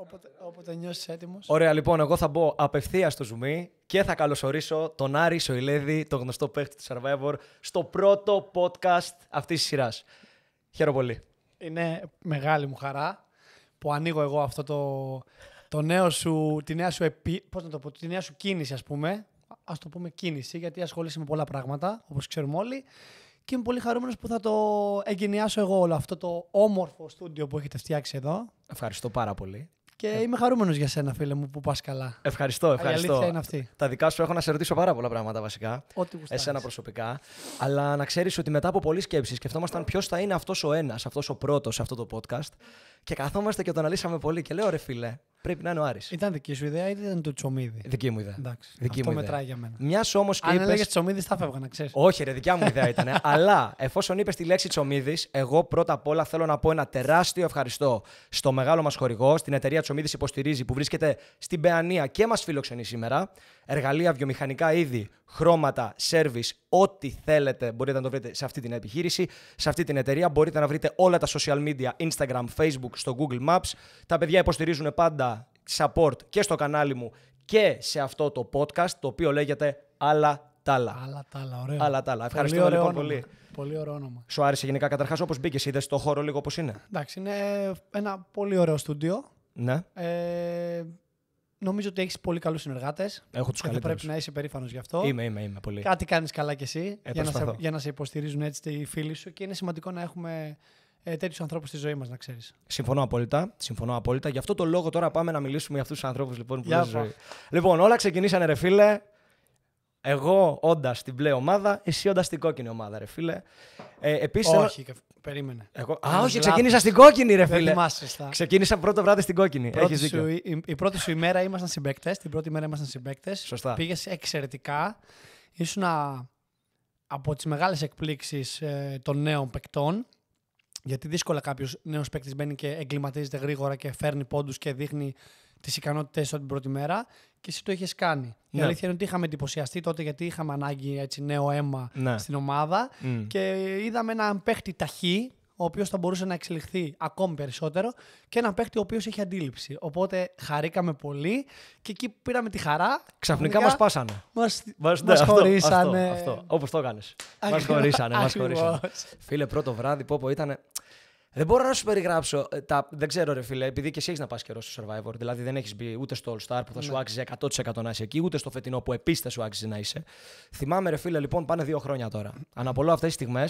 όποτε, όποτε νιώσεις έτοιμος. Ωραία, λοιπόν, εγώ θα μπω απευθείας στο ζουμί και θα καλωσορίσω τον Άρη Σοηλέδη, το γνωστό παίχτη του Survivor, στο πρώτο podcast αυτής της σειράς. Χαίρομαι πολύ. Είναι μεγάλη μου χαρά που ανοίγω εγώ αυτό το, το νέο σου, τη νέα σου, επί, πώς να το πω, τη νέα σου κίνηση, ας πούμε. Ας το πούμε κίνηση, γιατί ασχολείσαι με πολλά πράγματα, όπως ξέρουμε όλοι. Και είμαι πολύ χαρούμενος που θα το εγκαινιάσω εγώ όλο αυτό το όμορφο στούντιο που έχετε φτιάξει εδώ. Ευχαριστώ πάρα πολύ. Και ε. είμαι χαρούμενος για σένα, φίλε μου, που πας καλά. Ευχαριστώ, ευχαριστώ. Η είναι αυτή. Τα δικά σου έχω να σε ρωτήσω πάρα πολλά πράγματα βασικά. Ό,τι Εσένα προσωπικά. Αλλά να ξέρεις ότι μετά από πολλή σκέψη σκεφτόμασταν ποιος θα είναι αυτός ο ένας, αυτός ο πρώτος σε αυτό το podcast. Και καθόμαστε και τον αναλύσαμε πολύ. Και λέω, ρε φίλε, πρέπει να είναι ο Άρης. Ήταν δική σου ιδέα ή ήταν το Τσομίδη. Δική μου ιδέα. Εντάξει, δική αυτό μου μετράει για μένα. Μιας όμως και. Αν είπες... έλεγες θα φεύγα να ξέρεις. Όχι, ρε, δικιά μου ιδέα ήταν. αλλά εφόσον είπες τη λέξη Τσομίδης, εγώ πρώτα απ' όλα θέλω να πω ένα τεράστιο ευχαριστώ στο μεγάλο μας χορηγό, στην εταιρεία Τσομίδης Υποστηρίζει που βρίσκεται στην Παιανία και μας φιλοξενεί σήμερα εργαλεία, βιομηχανικά είδη, χρώματα, service, ό,τι θέλετε μπορείτε να το βρείτε σε αυτή την επιχείρηση, σε αυτή την εταιρεία. Μπορείτε να βρείτε όλα τα social media, Instagram, Facebook, στο Google Maps. Τα παιδιά υποστηρίζουν πάντα support και στο κανάλι μου και σε αυτό το podcast, το οποίο λέγεται Άλλα Τάλα. Άλλα Τάλα, ωραίο. Άλλα Τάλα. Ευχαριστώ πολύ. Λοιπόν, πολύ. Πολύ ωραίο όνομα. Σου άρεσε γενικά καταρχάς όπως μπήκες, είδες το χώρο λίγο όπω είναι. Εντάξει, είναι ένα πολύ ωραίο στούντιο. Ναι. Ε, νομίζω ότι έχεις πολύ καλούς συνεργάτες. Έχω τους καλύτερους. Πρέπει να είσαι περήφανος γι' αυτό. Είμαι, είμαι, είμαι πολύ. Κάτι κάνεις καλά κι εσύ ε, για, να σε, για να σε υποστηρίζουν έτσι οι φίλοι σου και είναι σημαντικό να έχουμε ε, τέτοιους ανθρώπους στη ζωή μας, να ξέρεις. Συμφωνώ απόλυτα. Συμφωνώ απόλυτα. Γι' αυτό το λόγο τώρα πάμε να μιλήσουμε για αυτούς τους ανθρώπους λοιπόν, που είναι στη ζωή. Λοιπόν, όλα ξεκινήσανε, ρε φίλε. Εγώ όντας την μπλε ομάδα, εσύ όντας την κόκκινη ομάδα, ρε φίλε. Ε, επίσης, Όχι, Περίμενε. Εγώ... Α, όχι, ξεκίνησα στην κόκκινη, ρε φίλε. ξεκίνησα πρώτο βράδυ στην κόκκινη. Έχεις δίκιο. η, η, πρώτη σου ημέρα ήμασταν συμπαίκτες. Την πρώτη μέρα ήμασταν συμπαίκτες. Σωστά. Πήγες εξαιρετικά. Ήσουν από τις μεγάλες εκπλήξεις ε, των νέων παικτών. Γιατί δύσκολα κάποιος νέος παίκτης μπαίνει και εγκληματίζεται γρήγορα και φέρνει πόντους και δείχνει τις ικανότητες από την πρώτη μέρα και εσύ το είχες κάνει. Ναι. Η αλήθεια είναι ότι είχαμε εντυπωσιαστεί τότε γιατί είχαμε ανάγκη έτσι, νέο αίμα ναι. στην ομάδα και είδαμε έναν παίχτη ταχύ, ο οποίος θα μπορούσε να εξελιχθεί ακόμη περισσότερο και έναν παίχτη ο οποίος έχει αντίληψη. Οπότε χαρήκαμε πολύ και εκεί πήραμε τη χαρά. Ξαφνικά μας πάσανε. Μας ναι, χωρίσανε. Αυτό, αυτό, Όπως το έκανες. Μας χωρίσανε. μας χωρίσανε. Φίλε, πρώτο βράδυ, πω, ήταν. Δεν μπορώ να σου περιγράψω. Ε, τα... Δεν ξέρω, ρε φίλε, επειδή και εσύ έχεις να πας καιρό στο survivor. Δηλαδή δεν έχεις μπει ούτε στο All Star που θα σου ναι. άξιζε 100% να είσαι εκεί, ούτε στο φετινό που επίση θα σου άξιζε να είσαι. Θυμάμαι, ρε φίλε, λοιπόν, πάνε δύο χρόνια τώρα. Αναπολώ αυτές τις στιγμές.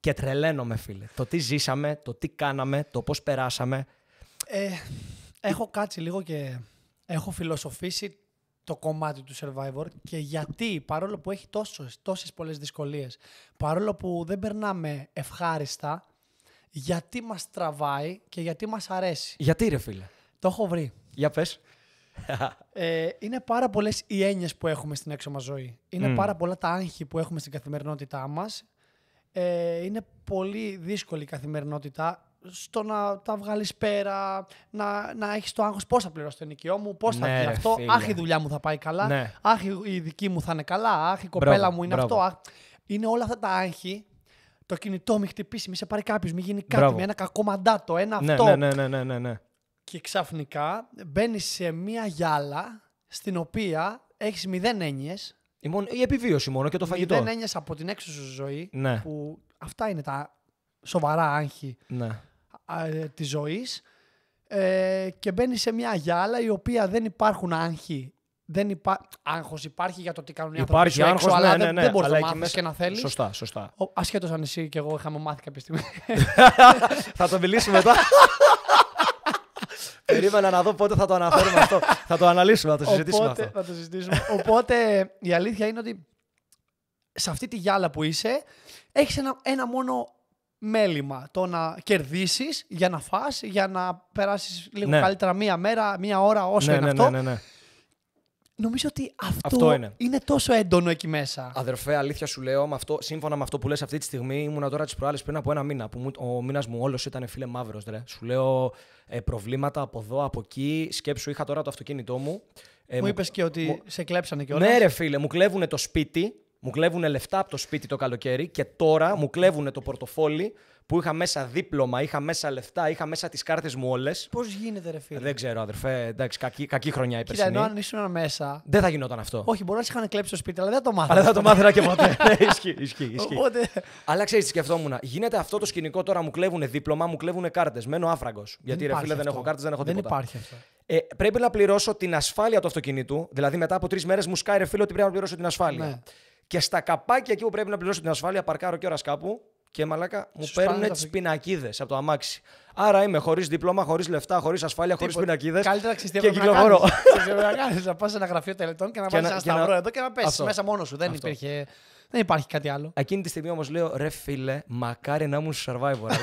Και τρελαίνομαι, φίλε. Το τι ζήσαμε, το τι κάναμε, το πώς περάσαμε. Ε, έχω κάτσει λίγο και έχω φιλοσοφήσει το κομμάτι του Survivor και γιατί παρόλο που έχει τόσες, τόσες πολλές δυσκολίες, παρόλο που δεν περνάμε ευχάριστα, γιατί μας τραβάει και γιατί μας αρέσει. Γιατί, ρε φίλε. Το έχω βρει. Για πες. ε, είναι πάρα πολλές οι έννοιες που έχουμε στην έξω μας ζωή. Είναι mm. πάρα πολλά τα άγχη που έχουμε στην καθημερινότητά μας. Ε, είναι πολύ δύσκολη η καθημερινότητα στο να τα βγάλεις πέρα, να, να έχεις το άγχος πώς θα πληρώσω το νοικιό μου, πώς θα ναι, γίνει αυτό. Φίλε. Άχ, η δουλειά μου θα πάει καλά. Ναι. Άχ, η δική μου θα είναι καλά. Άχ, η κοπέλα μου είναι αυτό. Είναι όλα αυτά τα άγχη το κινητό, μη χτυπήσει, μη σε πάρει κάποιος, μη γίνει κάτι, με ένα κακό μαντάτο, ένα ναι, αυτό. Ναι, ναι, ναι, ναι, ναι. Και ξαφνικά μπαίνεις σε μία γυάλα στην οποία έχεις μηδέν έννοιες. Η, η επιβίωση μόνο και το φαγητό. Μηδέν έννοιες από την έξω σου ζωή. Ναι. Που αυτά είναι τα σοβαρά άγχη ναι. Ε, της ζωής. Ε, και μπαίνεις σε μία γυάλα η οποία δεν υπάρχουν άγχη δεν υπά... άγχος υπάρχει για το τι κάνουν οι άνθρωποι Υπάρχει άγχος, αλλά ναι, δεν, ναι, ναι. δεν μπορείς να μάθει και να θέλεις. Σωστά, σωστά. Ασχέτως αν εσύ και εγώ είχαμε μάθει κάποια στιγμή. θα το μιλήσουμε μετά. Περίμενα να δω πότε θα το αναφέρουμε αυτό. θα το αναλύσουμε, θα το συζητήσουμε Οπότε, αυτό. Θα το συζητήσουμε. Οπότε η αλήθεια είναι ότι σε αυτή τη γυάλα που είσαι, έχεις ένα, ένα μόνο μέλημα. Το να κερδίσεις για να φας, για να περάσεις λίγο ναι. καλύτερα μία μέρα, μία ώρα, όσο ναι, είναι ναι, αυτό. Ναι, ναι, ναι. Νομίζω ότι αυτό, είναι. τόσο έντονο εκεί μέσα. Αδερφέ, αλήθεια σου λέω, αυτό, σύμφωνα με αυτό που λες αυτή τη στιγμή, ήμουνα τώρα τις προάλλες πριν από ένα μήνα. Που ο μήνας μου όλος ήταν φίλε μαύρος, ρε. Σου λέω ε, προβλήματα από εδώ, από εκεί. Σκέψου, είχα τώρα το αυτοκίνητό μου. Ε, μου είπες και ότι σε κλέψανε κιόλας. Ναι, ρε φίλε, μου κλέβουν το σπίτι. Μου κλέβουν λεφτά από το σπίτι το καλοκαίρι και τώρα μου κλέβουν το πορτοφόλι που είχα μέσα δίπλωμα, είχα μέσα λεφτά, είχα μέσα τις κάρτες μου όλες. Πώς γίνεται, ρε φίλε. Δεν ξέρω, αδερφέ. Εντάξει, κακή, κακή χρονιά η περσινή. Κοίτα, αν ήσουν μέσα. Δεν θα γινόταν αυτό. Όχι, μπορεί να είχαν κλέψει το σπίτι, αλλά δεν το μάθαινα. Αλλά δεν το μάθαινα και ποτέ. Ναι, ισχύει, ισχύει. Ισχύ. Οπότε... Αλλά ξέρεις, σκεφτόμουν. Γίνεται αυτό το σκηνικό τώρα, μου κλέβουν δίπλωμα, μου κλέβουν κάρτες. Μένω άφραγκος. Γιατί ρε φίλε δεν έχω κάρτες, δεν έχω δίπλωμα. Δεν υπάρχει αυτό. Ε, πρέπει να πληρώσω την ασφάλεια του αυτοκινήτου. Δηλαδή, μετά από τρεις μέρες μου σκάει ρε φίλε ότι πρέπει να πληρώσω την ασφάλεια. Ναι. Και στα καπάκια εκεί που πρέπει να πληρώσω την ασφάλεια, παρκάρω κιόλας κάπου και μαλάκα μου παίρνουν τι πινακίδε από το αμάξι. Άρα είμαι χωρίς δίπλωμα, χωρίς λεφτά, χωρίς ασφάλεια, χωρίς πινακίδε. Καλύτερα ξυστή και κυκλοφορώ. Να πας σε ένα γραφείο τελετών και να βάλει ένα σταυρό εδώ και να πέσεις μέσα μόνος σου. Δεν υπήρχε. Δεν υπάρχει κάτι άλλο. Εκείνη τη στιγμή όμως λέω ρε φίλε, μακάρι να ήμουν survivor.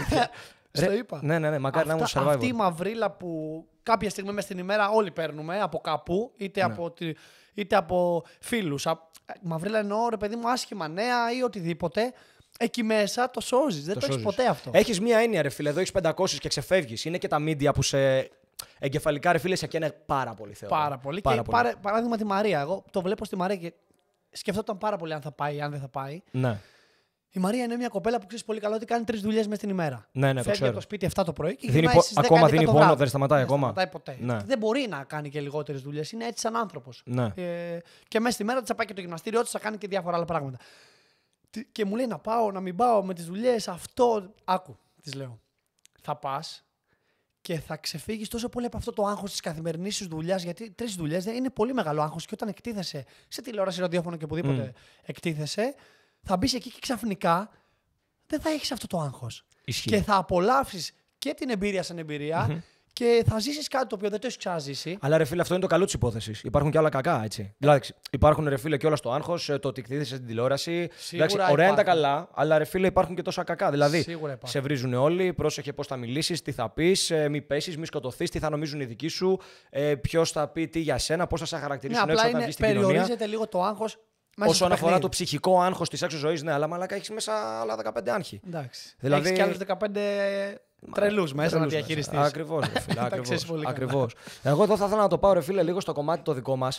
Στο είπα. Ναι, ναι, ναι, μακάρι να ήμουν survivor. Αυτή η μαυρίλα που κάποια στιγμή μες στην ημέρα όλοι παίρνουμε από κάπου, είτε ναι. από, είτε από φίλους. Μαυρίλα εννοώ ρε παιδί μου άσχημα νέα ή οτιδήποτε εκεί μέσα το σώζεις. Δεν το, το έχεις ποτέ αυτό. Έχεις μία έννοια, ρε φίλε. Εδώ έχεις 500 και ξεφεύγεις. Είναι και τα μίντια που σε. Εγκεφαλικά, ρε φίλε, σε καίνε πάρα πολύ θεωρώ. Πάρα πολύ. Πάρα και πολύ. Παρα, παράδειγμα τη Μαρία. Εγώ το βλέπω στη Μαρία και πολυ παραδειγμα τη μαρια πάρα πολύ αν θα πάει, ή αν δεν θα πάει. Ναι. Η Μαρία είναι μια κοπέλα που ξέρεις πολύ καλά ότι κάνει τρεις δουλειές μέσα την ημέρα. Ναι, ναι, Φεύγει το το σπίτι 7 το πρωί και δίνει Ακόμα δίνει πόνο, δεν σταματάει ακόμα. Δεν σταματάει ποτέ. Ναι. Δεν μπορεί να κάνει και λιγότερες δουλειές. Είναι έτσι σαν άνθρωπος. Ναι. Ε, και μέσα στη μέρα της θα πάει και το γυμναστήριό της, θα κάνει και διάφορα άλλα πράγματα. Και μου λέει να πάω, να μην πάω με τις δουλειές, αυτό. Άκου, της λέω. Θα πας και θα ξεφύγεις τόσο πολύ από αυτό το άγχος της καθημερινής σου δουλειάς. Γιατί τρεις δουλειές είναι πολύ μεγάλο άγχος. Και όταν εκτίθεσαι σε τηλεόραση, ραδιόφωνο και οπουδήποτε mm. εκτίθεσαι, θα μπεις εκεί και ξαφνικά δεν θα έχεις αυτό το άγχος. Και θα απολαύσεις και την εμπειρία σαν εμπειρια και θα ζήσεις κάτι το οποίο δεν το έχεις ξαναζήσει. Αλλά ρε φίλε, αυτό είναι το καλό της υπόθεσης. Υπάρχουν και άλλα κακά, έτσι. Δηλαδή, υπάρχουν ρε φίλε και όλα στο άγχος, ε, το ότι εκτίθεσαι στην τηλεόραση. Εντάξει, ωραία είναι τα καλά, αλλά ρε φίλε υπάρχουν και τόσα κακά. Δηλαδή, σε βρίζουν όλοι, πρόσεχε πώς θα μιλήσεις, τι θα πεις, ε, μη πέσεις, μη σκοτωθείς, τι θα νομίζουν οι δικοί σου, ε, ποιος θα πει τι για σένα, πώς θα σε χαρακτηρίσουν ναι, έξω όταν βγεις στην περιορίζεται λίγο το άγχος Όσον αφορά το ψυχικό άγχος της έξω ζωής, ναι, αλλά μαλάκα έχεις μέσα άλλα 15 άγχη. Εντάξει. Δηλαδή... Έχεις και άλλου 15 Τρελούς μέσα να διαχειριστείς. Ακριβώς. Ακριβώ. Εγώ εδώ θα ήθελα να το πάω, ρε φίλε, λίγο στο κομμάτι το δικό μας.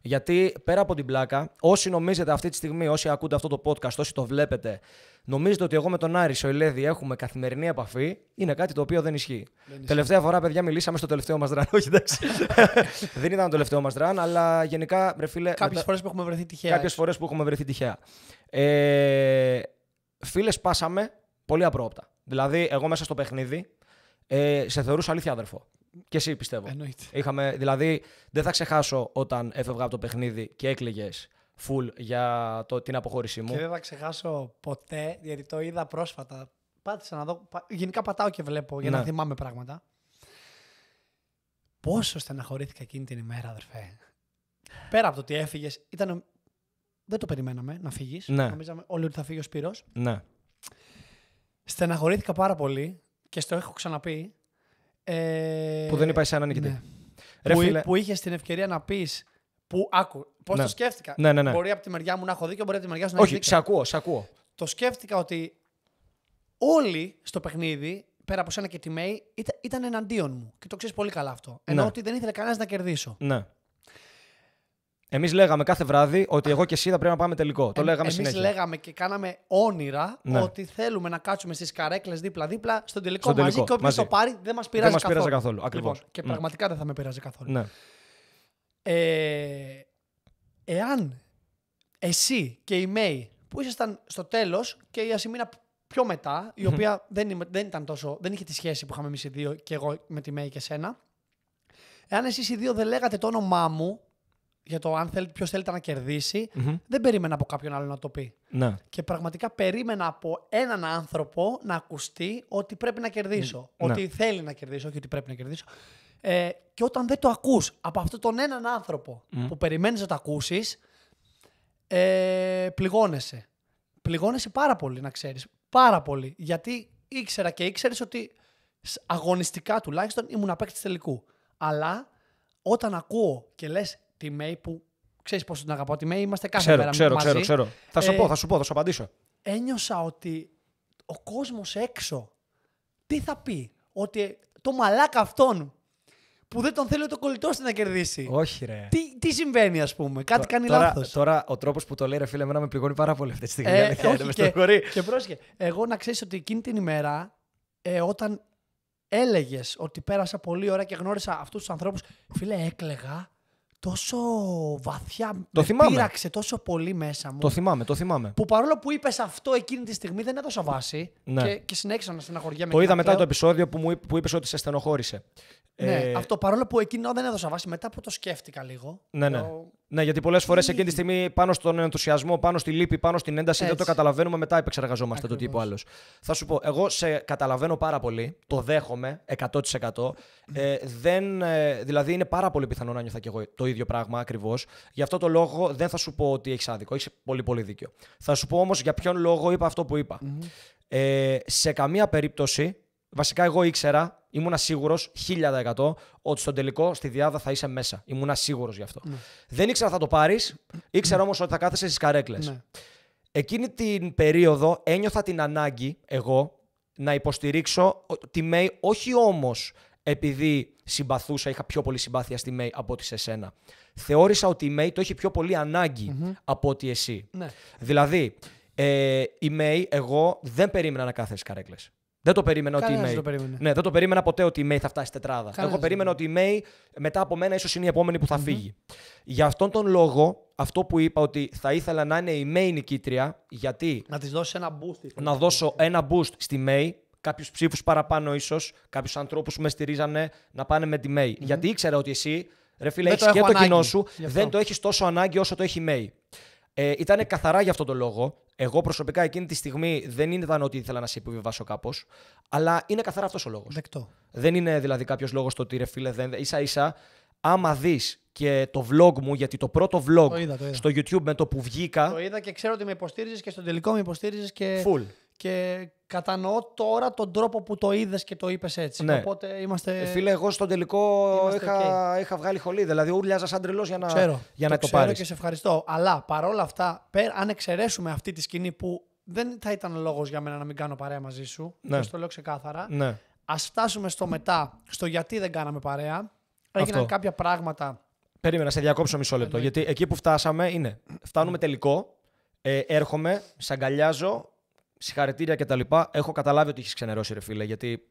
Γιατί πέρα από την πλάκα, όσοι νομίζετε αυτή τη στιγμή, όσοι ακούτε αυτό το podcast, όσοι το βλέπετε, νομίζετε ότι εγώ με τον Άρη Σοηλέδη έχουμε καθημερινή επαφή, είναι κάτι το οποίο δεν ισχύει. ισχύει. Τελευταία φορά, παιδιά, μιλήσαμε στο τελευταίο μας ραν. Όχι, εντάξει. δεν ήταν το τελευταίο μας ραν, αλλά γενικά, ρε φίλε. Κάποιες φορές που έχουμε βρεθεί τυχαία. Κάποιες φορές που έχουμε βρεθεί τυχαία. Ε, φίλε, πάσαμε πολύ απρόπτα. Δηλαδή, εγώ μέσα στο παιχνίδι ε, σε θεωρούσα αλήθεια αδερφό. Και εσύ πιστεύω. Είχαμε, δηλαδή, δεν θα ξεχάσω όταν έφευγα από το παιχνίδι και έκλαιγες full για το, την αποχώρησή μου. Και δεν θα ξεχάσω ποτέ, γιατί το είδα πρόσφατα. Πάτησα να δω. Γενικά πατάω και βλέπω για να ναι. θυμάμαι πράγματα. Πόσο στεναχωρήθηκα εκείνη την ημέρα, αδερφέ. Πέρα από το ότι έφυγες, ήταν. Δεν το περιμέναμε να φύγεις. Ναι. όλοι ότι θα φύγει ο Σπύρος. Ναι. Στεναχωρήθηκα πάρα πολύ και στο έχω ξαναπεί. Ε... Που δεν είπα εσένα νικητή. Ναι. που, φίλε... που είχες την ευκαιρία να πεις. Που άκου, πώς ναι. το σκέφτηκα. Ναι, ναι, ναι. Μπορεί από τη μεριά μου να έχω δίκιο, μπορεί από τη μεριά σου να έχω δίκιο. Όχι, σε ακούω, σε ακούω. Το σκέφτηκα ότι όλοι στο παιχνίδι, πέρα από σένα και τη Μέη, ήταν, εναντίον μου. Και το ξέρεις πολύ καλά αυτό. Ενώ ναι. ότι δεν ήθελε κανένας να κερδίσω. Ναι. Εμείς λέγαμε κάθε βράδυ ότι εγώ και εσύ θα πρέπει να πάμε τελικό. το λέγαμε εμείς συνέχεια. Εμεί λέγαμε και κάναμε όνειρα ναι. ότι θέλουμε να κάτσουμε στις καρέκλες δίπλα-δίπλα στον τελικό στον μαζί και όποιος το πάρει δεν μας πειράζει καθόλου. Δεν καθόλου. Ακριβώς. Λοιπόν, και ναι. πραγματικά δεν θα με πειράζει καθόλου. Ναι. Ε, εάν εσύ και η Μέη που ήσασταν στο τέλος και η Ασημίνα πιο μετά, η οποία δεν, δεν, ήταν τόσο, δεν είχε τη σχέση που είχαμε εμείς οι δύο και εγώ με τη Μέη και σένα. Εάν εσείς οι δύο δεν λέγατε το όνομά μου για το αν θέλει, ποιο θέλει να κερδισει δεν περίμενα από κάποιον άλλο να το πει. Ναι. Και πραγματικά περίμενα από έναν άνθρωπο να ακουστεί ότι πρέπει να κερδίσω. Ναι. Ότι θέλει να κερδίσω, όχι ότι πρέπει να κερδίσω. Ε, και όταν δεν το ακούς από αυτόν τον έναν άνθρωπο που περιμένεις να το ακούσεις, ε, πληγώνεσαι. Πληγώνεσαι πάρα πολύ, να ξέρεις. Πάρα πολύ. Γιατί ήξερα και ήξερες ότι αγωνιστικά τουλάχιστον ήμουν απέκτης τελικού. Αλλά όταν ακούω και λες τη Μέη που ξέρεις πόσο την αγαπώ. Τη Μέη είμαστε κάθε ξέρω, μέρα ξέρω, μαζί. Ξέρω, ξέρω, Θα σου ε, πω, θα σου πω, θα σου απαντήσω. Ένιωσα ότι ο κόσμος έξω τι θα πει, ότι το μαλάκα αυτόν που δεν τον θέλει το κολλητό να κερδίσει. Όχι, ρε. Τι, τι συμβαίνει, ας πούμε, κάτι κάνει λάθος. Τώρα ο τρόπος που το λέει, ρε φίλε, εμένα με πληγώνει πάρα πολύ αυτή τη στιγμή. Ε, όχι, και, και, και πρόσχε. Εγώ να ξέρεις ότι εκείνη την ημέρα, ε, όταν έλεγες ότι πέρασα πολύ ώρα και γνώρισα αυτούς τους ανθρώπους, φίλε, έκλεγα τόσο βαθιά. Το με πείραξε τόσο πολύ μέσα μου. Το θυμάμαι, το θυμάμαι. Που παρόλο που είπες αυτό εκείνη τη στιγμή δεν έδωσα βάση. Ναι. Και, και συνέχισα να στεναχωριέμαι. Το είδα μετά το επεισόδιο που, μου, που είπες ότι σε στενοχώρησε. Ναι, ε, αυτό παρόλο που εκείνο δεν έδωσα βάση. Μετά που το σκέφτηκα λίγο. Ναι, ναι. Ναι, γιατί πολλές φορές εκείνη τη στιγμή πάνω στον ενθουσιασμό, πάνω στη λύπη, πάνω στην ένταση δεν το καταλαβαίνουμε. Μετά επεξεργαζόμαστε Ακριβώς. το τύπο άλλος. Θα σου πω, εγώ σε καταλαβαίνω πάρα πολύ. Το δέχομαι 100%. Ε, δεν, ε, δηλαδή είναι πάρα πολύ πιθανό να νιώθω κι εγώ το ίδιο πράγμα ακριβώς. Γι' αυτό το λόγο δεν θα σου πω ότι έχεις άδικο. Έχεις πολύ, πολύ δίκιο. Θα σου πω όμως για ποιον λόγο είπα αυτό που ειπα Ε, σε καμία περίπτωση Βασικά, εγώ ήξερα, ήμουνα σίγουρος 1000% ότι στον τελικό στη διάδα θα είσαι μέσα. Ήμουνα σίγουρος γι' αυτό. Ναι. Δεν ήξερα θα το πάρεις, ήξερα όμως ότι θα κάθεσαι στις καρέκλες. Ναι. Εκείνη την περίοδο ένιωθα την ανάγκη εγώ να υποστηρίξω τη ΜΕΙ, όχι όμως επειδή συμπαθούσα, είχα πιο πολύ συμπάθεια στη ΜΕΙ από ότι σε σένα. Θεώρησα ότι η ΜΕΙ το έχει πιο πολύ ανάγκη από ότι εσύ. Ναι. Δηλαδή, ε, η ΜΕΙ, εγώ δεν περίμενα να κάθεσαι καρέκλες. Δεν το περίμενα ότι η May. ναι, δεν το περίμενα ποτέ ότι η May θα φτάσει τετράδα. Εγώ περίμενα ότι η May μετά από μένα ίσως είναι η επόμενη που θα mm-hmm. φύγει. Για αυτόν τον λόγο, αυτό που είπα ότι θα ήθελα να είναι η May νικήτρια, γιατί. Να της δώσει ένα boost. Να δώσω ένα boost στη May, κάποιους ψήφους παραπάνω ίσως, κάποιους ανθρώπους που με στηρίζανε να πάνε με τη May. Γιατί ήξερα ότι εσύ, ρε φίλε, έχει και το κοινό σου, δεν το έχεις τόσο ανάγκη όσο το έχει η May. Ε, ήταν καθαρά για αυτόν τον λόγο. Εγώ προσωπικά εκείνη τη στιγμή δεν ήταν ότι ήθελα να σε επιβιβάσω κάπως, αλλά είναι καθαρά αυτός ο λόγος. Δεν είναι δηλαδή κάποιος λόγος το ότι ρε φίλε, δεν... ίσα ίσα, άμα δεις και το vlog μου, γιατί το πρώτο vlog στο YouTube με το που βγήκα. Το είδα και ξέρω ότι με υποστήριζες και στο τελικό με υποστήριζες και. Full. Και κατανοώ τώρα τον τρόπο που το είδες και το είπες έτσι. Ναι. Οπότε είμαστε. Ε, φίλε, εγώ στο τελικό είχα, είχα βγάλει χολή. Δηλαδή, ούρλιαζα σαν τρελός για να, για το, να το, το και σε ευχαριστώ. Αλλά παρόλα αυτά, πέρα, αν εξαιρέσουμε αυτή τη σκηνή που δεν θα ήταν λόγος για μένα να μην κάνω παρέα μαζί σου. Ναι. το λέω ξεκάθαρα. Ναι. Ας φτάσουμε στο μετά, στο γιατί δεν κάναμε παρέα. Έγιναν Αυτό. κάποια πράγματα. Περίμενα, σε διακόψω μισό λεπτό. Γιατί εκεί που φτάσαμε είναι. Φτάνουμε τελικό. Ε, έρχομαι, σε αγκαλιάζω, συγχαρητήρια λοιπά, Έχω καταλάβει ότι έχεις ξενερώσει, ρε φίλε, γιατί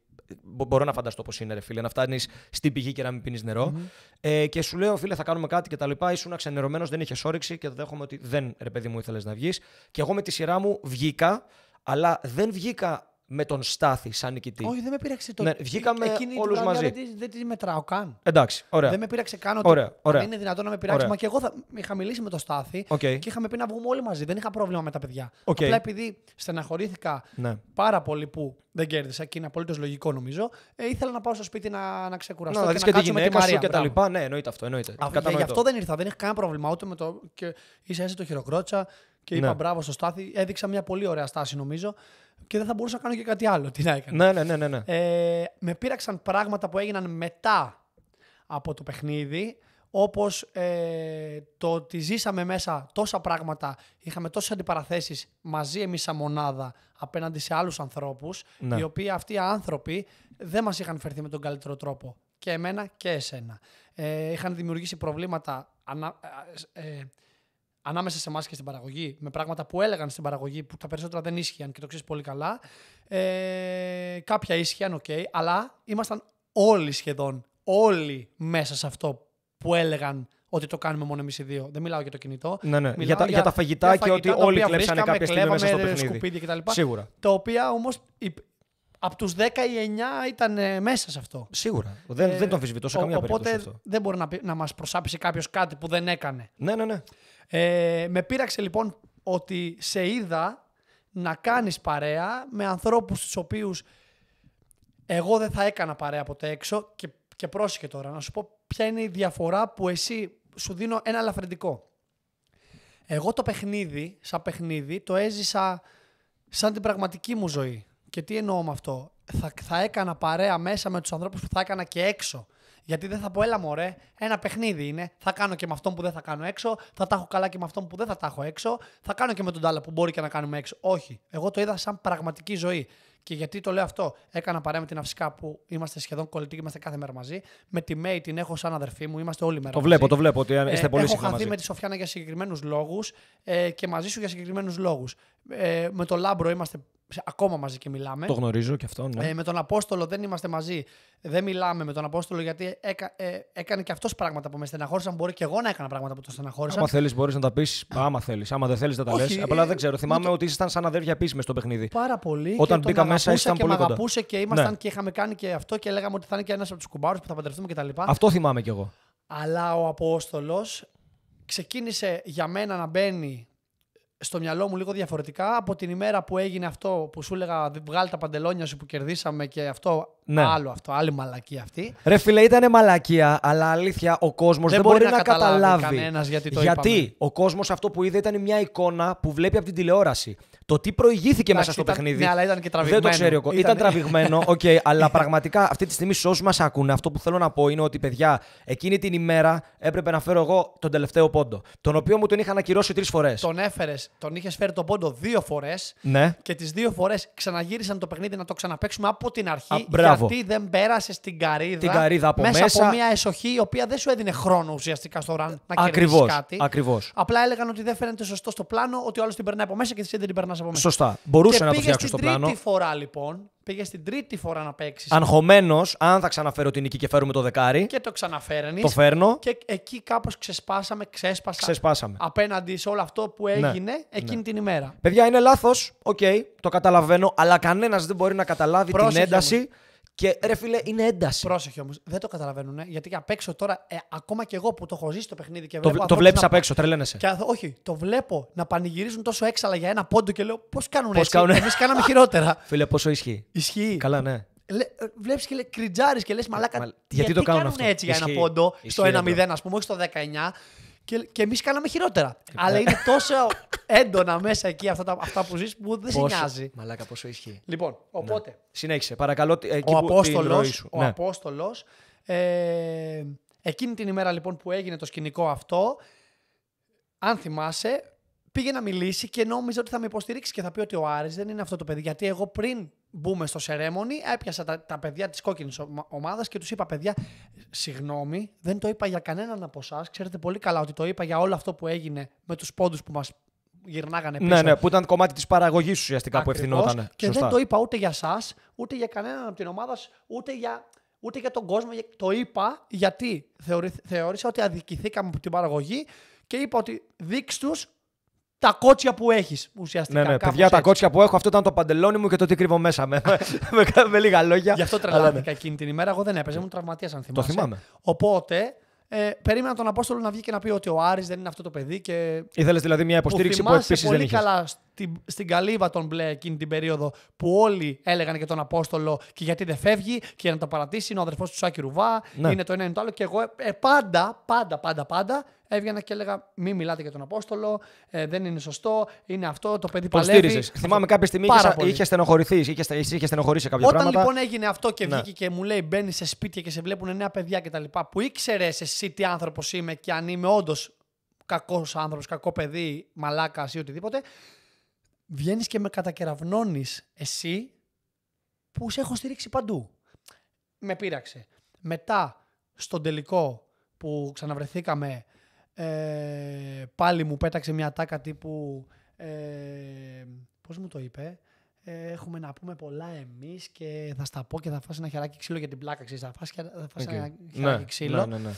μπορώ να φανταστώ πώς είναι, ρε φίλε, να φτάνεις στην πηγή και να μην πίνεις Ε, και σου λέω, φίλε, θα κάνουμε κάτι και τα λοιπά, Ήσουν ξενερωμένος, δεν είχες όρεξη και δέχομαι ότι δεν, ρε παιδί μου, ήθελες να βγεις. Και εγώ με τη σειρά μου βγήκα, αλλά δεν βγήκα με τον Στάθη σαν νικητή. Όχι, δεν με πείραξε το. Ναι, βγήκαμε ε, όλου μαζί. Δεν, τη, δεν τη μετράω καν. Εντάξει, ωραία. Δεν με πείραξε καν ότι ωραία, ωραία. είναι δυνατόν να με πειράξει. Μα και εγώ θα, είχα μιλήσει με τον Στάθη okay. και είχαμε πει να βγούμε όλοι μαζί. Δεν είχα πρόβλημα με τα παιδιά. Okay. Απλά επειδή στεναχωρήθηκα ναι. πάρα πολύ που δεν κέρδισα και είναι απολύτως λογικό νομίζω, ε, ήθελα να πάω στο σπίτι να, να ξεκουραστώ. Να, και, να και, με τη γυναίκα σου και τα λοιπά. Ναι, εννοείται αυτό. Εννοείται. Γι' αυτό δεν ήρθα. Δεν είχα κανένα πρόβλημα ούτε με το. Και ίσα το χειροκρότησα και ναι. είπα μπράβο στο Στάθη. Έδειξα μια πολύ ωραία στάση νομίζω και δεν θα μπορούσα να κάνω και κάτι άλλο. Τι να έκανα. Ναι, ναι, ναι, ναι. ναι. Ε, με πείραξαν πράγματα που έγιναν μετά από το παιχνίδι, όπως ε, το ότι ζήσαμε μέσα τόσα πράγματα, είχαμε τόσες αντιπαραθέσεις μαζί εμείς σαν μονάδα απέναντι σε άλλους ανθρώπους, ναι. οι οποίοι αυτοί οι άνθρωποι δεν μας είχαν φερθεί με τον καλύτερο τρόπο. Και εμένα και εσένα. Ε, είχαν δημιουργήσει προβλήματα ανα, ε, ε ανάμεσα σε εμάς και στην παραγωγή, με πράγματα που έλεγαν στην παραγωγή που τα περισσότερα δεν ίσχυαν και το ξέρεις πολύ καλά. Ε, κάποια ίσχυαν, οκ, okay, αλλά ήμασταν όλοι σχεδόν, όλοι μέσα σε αυτό που έλεγαν ότι το κάνουμε μόνο εμείς οι δύο. Δεν μιλάω για το κινητό. Ναι, ναι. για, τα, για, τα φαγητά, και ότι όλοι κλέψανε κάποια στιγμή μέσα στο παιχνίδι. κτλ. Σίγουρα. Τα οποία όμως από του 10 ήταν ε, μέσα σε αυτό. Σίγουρα. Δεν, δεν το ε, αμφισβητώ σε καμία οπότε περίπτωση. Οπότε δεν μπορεί να, να μας προσάπησε κάποιος κάτι που δεν έκανε. Ναι, ναι, ναι. Ε, με πείραξε λοιπόν ότι σε είδα να κάνεις παρέα με ανθρώπους τους οποίους εγώ δεν θα έκανα παρέα ποτέ έξω και, και πρόσεχε τώρα να σου πω ποια είναι η διαφορά που εσύ σου δίνω ένα λαφρεντικό. Εγώ το παιχνίδι, σαν παιχνίδι, το έζησα σαν την πραγματική μου ζωή. Και τι εννοώ με αυτό. Θα, θα έκανα παρέα μέσα με τους ανθρώπους που θα έκανα και έξω. Γιατί δεν θα πω, έλα μωρέ, ένα παιχνίδι είναι. Θα κάνω και με αυτόν που δεν θα κάνω έξω. Θα τα έχω καλά και με αυτόν που δεν θα τα έχω έξω. Θα κάνω και με τον τάλα που μπορεί και να κάνουμε έξω. Όχι. Εγώ το είδα σαν πραγματική ζωή. Και γιατί το λέω αυτό. Έκανα παρέα με την Αυσικά που είμαστε σχεδόν κολλητοί και είμαστε κάθε μέρα μαζί. Με τη Μέη την έχω σαν αδερφή μου, είμαστε όλοι μέρα. Το βλέπω, το βλέπω ότι είστε ε, πολύ συχνά. Έχω χαθεί μαζί. με τη Σοφιάνα για συγκεκριμένους λόγους ε, και μαζί σου για συγκεκριμένους λόγους. Ε, με το Λάμπρο είμαστε ακόμα μαζί και μιλάμε. Το γνωρίζω και αυτό, ναι. Ε, με τον Απόστολο δεν είμαστε μαζί. Δεν μιλάμε με τον Απόστολο γιατί έκα, ε, έκανε και αυτός πράγματα που με στεναχώρησαν. Μπορεί και εγώ να έκανα πράγματα που τον στεναχώρησαν. Άμα θέλεις, μπορείς να τα πεις. Άμα θέλεις. Άμα δεν θέλεις, δεν τα λες. Ε, Απλά δεν ξέρω. Θυμάμαι το... ότι ήσασταν σαν αδέρφια επίσημες στο παιχνίδι. Πάρα πολύ. Όταν μπήκα μέσα, ήσασταν πολύ κοντά. αγαπούσε και ήμασταν ναι. και είχαμε κάνει και αυτό και λέγαμε ότι θα είναι και ένας από τους κουμπάρους που θα παντρευτούμε κτλ. Αυτό θυμάμαι κι εγώ. Αλλά ο Απόστολος ξεκίνησε για μένα να μπαίνει στο μυαλό μου λίγο διαφορετικά από την ημέρα που έγινε αυτό που σου έλεγα βγάλει τα παντελόνια σου που κερδίσαμε και αυτό ναι. Άλλο αυτό, άλλη μαλακία αυτή. Ρε φίλε, ήταν μαλακία, αλλά αλήθεια ο κόσμος δεν, δεν, μπορεί να, να καταλάβει. καταλάβει. γιατί το γιατί ο κόσμος αυτό που είδε ήταν μια εικόνα που βλέπει από την τηλεόραση. Το τι προηγήθηκε Εντάξει, μέσα στο ήταν, παιχνίδι. Ναι, αλλά ήταν και τραβηγμένο. Δεν το ξέρει ο κόσμο. Ήταν τραβηγμένο, οκ, okay, αλλά πραγματικά αυτή τη στιγμή σε όσου μας ακούνε, αυτό που θέλω να πω είναι ότι παιδιά, εκείνη την ημέρα έπρεπε να φέρω εγώ τον τελευταίο πόντο. Τον οποίο μου τον είχα ανακυρώσει τρεις φορές. Τον έφερες, τον είχες φέρει τον πόντο δύο φορές. Ναι. Και τις δύο φορές ξαναγύρισαν το παιχνίδι να το ξαναπέξουμε από την αρχή. Α, Μπράβο. γιατί δεν πέρασε την καρύδα, την καρύδα από μέσα, μέσα, από μια εσοχή η οποία δεν σου έδινε χρόνο ουσιαστικά στο ραν να ακριβώς, κάτι. Ακριβώς. Απλά έλεγαν ότι δεν φαίνεται σωστό στο πλάνο, ότι ο άλλος την περνάει από μέσα και εσύ δεν την περνάς από μέσα. Σωστά. Μπορούσε και να το φτιάξει στο πλάνο. Την τρίτη φορά λοιπόν πήγες την τρίτη φορά να παίξεις. Αγχωμένος, αν θα ξαναφέρω την νική και φέρουμε το δεκάρι. Και το ξαναφέρνει. Το φέρνω. Και εκεί κάπως ξεσπάσαμε, ξέσπασα. Ξεσπάσαμε. Απέναντι σε όλο αυτό που ναι. έγινε ναι. εκείνη ναι. την ημέρα. Παιδιά, είναι λάθος. Οκ, okay, το καταλαβαίνω. Αλλά κανένας δεν μπορεί να καταλάβει Πρόσεχε την ένταση. Και ρε φίλε, είναι ένταση. Πρόσεχε όμως. Δεν το καταλαβαίνουν. Ε, γιατί απ' έξω τώρα, ε, ακόμα και εγώ που το έχω ζήσει το παιχνίδι και βλέπω. Το, το βλέπει απ' έξω, τρελαίνεσαι. Και, όχι, το βλέπω να πανηγυρίζουν τόσο έξαλα για ένα πόντο και λέω πώς κάνουν πώς έτσι. Κάνουν... Εμείς κάναμε χειρότερα. Φίλε, πόσο ισχύει. Ισχύει. Καλά, ναι. Ε, βλέπεις και κριτζάρει και λες ε, μαλάκα. γιατί, γιατί, το κάνουν, έτσι για ένα πόντο στο 1-0, ας πούμε, όχι στο 19. Και, και εμείς κάναμε χειρότερα. Ε, Αλλά ε. είναι τόσο έντονα μέσα εκεί αυτά, τα, αυτά που ζεις που δεν πόσο, σε νοιάζει. Μαλάκα, πόσο ισχύει. Λοιπόν, ναι. οπότε. Συνέχισε, παρακαλώ. Ε, εκεί ο Απόστολο. Ο ναι. ε, εκείνη την ημέρα λοιπόν που έγινε το σκηνικό αυτό, αν θυμάσαι, πήγε να μιλήσει και νόμιζε ότι θα με υποστηρίξει και θα πει ότι ο Άρης δεν είναι αυτό το παιδί. Γιατί εγώ πριν μπούμε στο σερέμονι, έπιασα τα, παιδιά της κόκκινης ομάδας και τους είπα: Παιδιά, συγγνώμη, δεν το είπα για κανέναν από εσάς. Ξέρετε πολύ καλά ότι το είπα για όλο αυτό που έγινε με τους πόντους που μας γυρνάγανε ναι, πίσω. Ναι, ναι, που ήταν κομμάτι της παραγωγής ουσιαστικά που ευθυνόταν. Και δεν το είπα ούτε για εσάς, ούτε για κανέναν από την ομάδα, ούτε για, ούτε για τον κόσμο. Το είπα γιατί θεώρησα ότι αδικηθήκαμε από την παραγωγή και είπα ότι δείξ' τα κότσια που έχεις ουσιαστικά. Ναι, ναι, παιδιά, τα κότσια που έχω, αυτό ήταν το παντελόνι μου και το τι κρύβω μέσα με. με, λίγα λόγια. Γι' αυτό τρελάθηκα ναι. εκείνη την ημέρα. Εγώ δεν έπαιζα, μου τραυματίας αν θυμάσαι. Το θυμάμαι. Οπότε ε, περίμενα τον Απόστολο να βγει και να πει ότι ο Άρης δεν είναι αυτό το παιδί. Και... Ήθελες δηλαδή μια υποστήριξη που, που επίση δεν είχες. καλά στην, στην καλύβα των μπλε εκείνη την περίοδο που όλοι έλεγαν για τον Απόστολο και γιατί δεν φεύγει και για να το παρατήσει. Είναι ο αδερφός του Σάκη Ρουβά, ναι. είναι το ένα είναι το άλλο. Και εγώ ε, ε, πάντα, πάντα, πάντα, πάντα έβγαινα και έλεγα: Μην μιλάτε για τον Απόστολο, ε, δεν είναι σωστό, είναι αυτό, το παιδί παλεύει. Θυμάμαι κάποια στιγμή είχε, στενοχωρηθείς, είχες, είχες στενοχωρήσει κάποια Όταν, πράγματα. Όταν λοιπόν έγινε αυτό και ναι. βγήκε ναι. και μου λέει: Μπαίνεις σε σπίτια και σε βλέπουν νέα παιδιά κτλ. Που ήξερε εσύ τι άνθρωπος είμαι και αν είμαι όντως κακός άνθρωπος, κακό παιδί, μαλάκας ή οτιδήποτε βγαίνεις και με κατακεραυνώνεις εσύ που σε έχω στηρίξει παντού. Με πείραξε. Μετά στον τελικό που ξαναβρεθήκαμε ε, πάλι μου πέταξε μια τάκα τύπου ε, πώς μου το είπε ε, έχουμε να πούμε πολλά εμείς και θα στα πω και θα φάσει ένα χεράκι ξύλο για την πλάκα ξέρεις, θα φας, θα ένα ναι, χεράκι ξύλο ναι, ναι, ναι.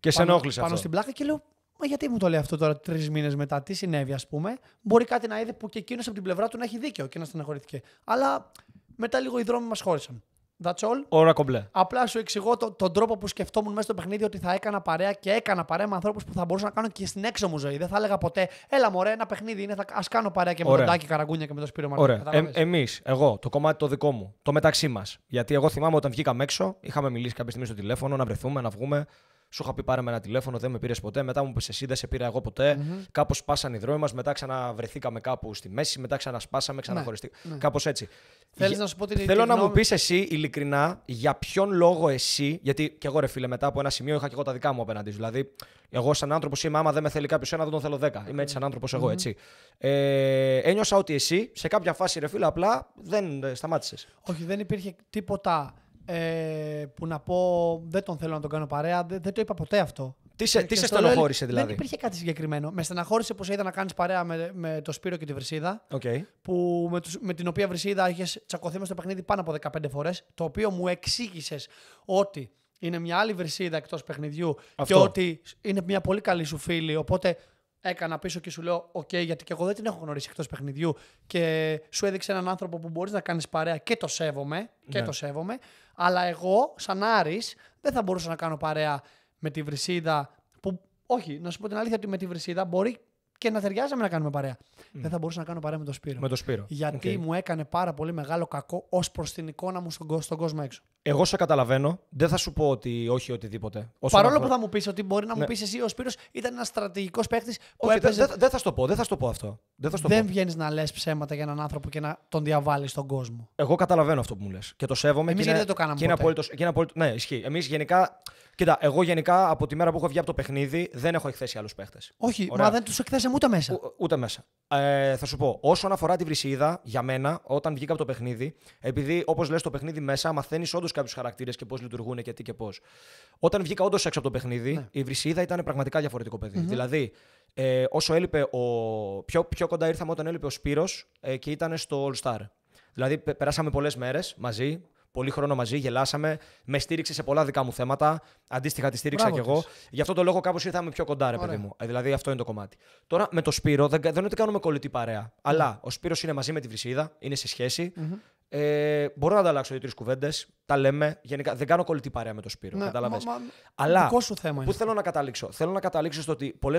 και σε ενόχλησε πάνω, πάνω στην πλάκα και λέω Μα γιατί μου το λέει αυτό τώρα τρεις μήνες μετά, τι συνέβη, ας πούμε. Μπορεί κάτι να είδε που και εκείνος από την πλευρά του να έχει δίκιο και να στεναχωρήθηκε. Αλλά μετά λίγο οι δρόμοι μας χώρισαν. That's all. Ωρα κομπλέ. Απλά σου εξηγώ το, τον τρόπο που σκεφτόμουν μέσα στο παιχνίδι ότι θα έκανα παρέα και έκανα παρέα με ανθρώπους που θα μπορούσα να κάνω και στην έξω μου ζωή. Δεν θα έλεγα ποτέ, έλα μωρέ, ένα παιχνίδι είναι, θα, κάνω παρέα και με Ωραία. τον Τάκη Καραγκούνια και με τον Σπύρο Μαρκούνια. Ωραία. Ε, Εμείς, εγώ, το κομμάτι το δικό μου, το μεταξύ μας. Γιατί εγώ θυμάμαι όταν βγήκαμε έξω, είχαμε μιλήσει κάποια στιγμή στο τηλέφωνο, να βρεθούμε, να βγούμε. Σου είχα πει πάρε με ένα τηλέφωνο, δεν με πήρες ποτέ. Μετά μου είπες εσύ, δεν σε πήρα εγώ ποτέ. Mm-hmm. Κάπω σπάσαν οι δρόμοι μας, μετά ξαναβρεθήκαμε κάπου στη μέση, μετά ξανασπάσαμε, ξαναχωριστήκαμε. Ναι. ναι. Κάπως έτσι. Θέλεις να σου πω την Θέλω να μου πεις εσύ ειλικρινά για ποιον λόγο εσύ. Γιατί και εγώ ρε φίλε, μετά από ένα σημείο είχα και εγώ τα δικά μου απέναντι. Δηλαδή, εγώ σαν άνθρωπος είμαι, άμα δεν με θέλει κάποιος ένα, δεν τον θέλω δέκα. Είμαι έτσι σαν άνθρωπος εγώ, mm-hmm. έτσι. Ε, ένιωσα ότι εσύ σε κάποια φάση, ρε φίλε, απλά δεν ε, σταμάτησες. Όχι, δεν υπήρχε τίποτα ε, που να πω δεν τον θέλω να τον κάνω παρέα. Δεν, δεν το είπα ποτέ αυτό. Τι σε, τι σε στενοχώρησε δηλαδή. Δεν υπήρχε κάτι συγκεκριμένο. Με στενοχώρησε που σε είδα να κάνεις παρέα με, με το Σπύρο και τη Βρυσίδα. Okay. Που με, με την οποία Βρυσίδα είχες τσακωθεί με στο παιχνίδι πάνω από 15 φορές. Το οποίο μου εξήγησες ότι είναι μια άλλη Βρυσίδα εκτός παιχνιδιού Αυτό. και ότι είναι μια πολύ καλή σου φίλη. Οπότε έκανα πίσω και σου λέω: Οκ, okay, γιατί και εγώ δεν την έχω γνωρίσει εκτός παιχνιδιού. Και σου έδειξε έναν άνθρωπο που μπορείς να κάνεις παρέα και το σέβομαι. Και ναι. το σέβομαι. Αλλά εγώ, σαν Άρης, δεν θα μπορούσα να κάνω παρέα με τη Βρυσίδα. Που, όχι, να σου πω την αλήθεια ότι με τη Βρυσίδα μπορεί και να ταιριάζαμε να κάνουμε παρέα. Δεν θα μπορούσα να κάνω παρέα με τον Σπύρο. Γιατί okay. μου έκανε πάρα πολύ μεγάλο κακό ως προς την εικόνα μου στον, κόσμο έξω. Εγώ σε καταλαβαίνω. Δεν θα σου πω ότι όχι οτιδήποτε. Παρόλο που θα μου πεις ότι μπορεί να μου ναι. πεις εσύ ο Σπύρος ήταν ένας στρατηγικός παίκτης έπαιζε. Δεν θα σου το πω, δεν θα σου το πω αυτό. Δεν, θα δεν βγαίνεις να λες ψέματα για έναν άνθρωπο και να τον διαβάλεις στον κόσμο. Εγώ καταλαβαίνω αυτό που μου λες. Και το σέβομαι. Εμείς γιατί δεν το κάναμε. Και είναι απόλυτο. Ναι, ισχύει. Εμείς γενικά Κοίτα, εγώ γενικά από τη μέρα που έχω βγει από το παιχνίδι δεν έχω εκθέσει άλλους παίχτες. Όχι, Ωραία. μα δεν τους εκθέσαμε ούτε μέσα. ούτε μέσα. Ε, θα σου πω, όσον αφορά τη βρυσίδα, για μένα, όταν βγήκα από το παιχνίδι, επειδή όπως λες το παιχνίδι μέσα, μαθαίνεις όντως κάποιους χαρακτήρες και πώς λειτουργούν και τι και πώς. Όταν βγήκα όντως έξω από το παιχνίδι, ναι. η βρυσίδα ήταν πραγματικά διαφορετικό Δηλαδή, ε, όσο έλειπε ο. Πιο, πιο κοντά ήρθαμε όταν έλειπε ο Σπύρος ε, και ήταν στο All Star. Δηλαδή, περάσαμε πολλές μέρες μαζί, πολύ χρόνο μαζί, γελάσαμε. Με στήριξε σε πολλά δικά μου θέματα. Αντίστοιχα τη στήριξα κι εγώ. Γι' αυτό το λόγο κάπως ήρθαμε πιο κοντά, ρε παιδί μου. Ε, δηλαδή αυτό είναι το κομμάτι. Τώρα με το Σπύρο δεν, δεν είναι ότι κάνουμε κολλητή παρέα. Αλλά ναι. ο Σπύρος είναι μαζί με τη Βρυσίδα, είναι σε σχεση Ε, μπορώ να ανταλλάξω δύο-τρει κουβέντες. Τα λέμε. Γενικά δεν κάνω κολλητή παρέα με το Σπύρο. Ναι, Αλλά που θελω να καταληξω θελω να καταληξω στο οτι πολλε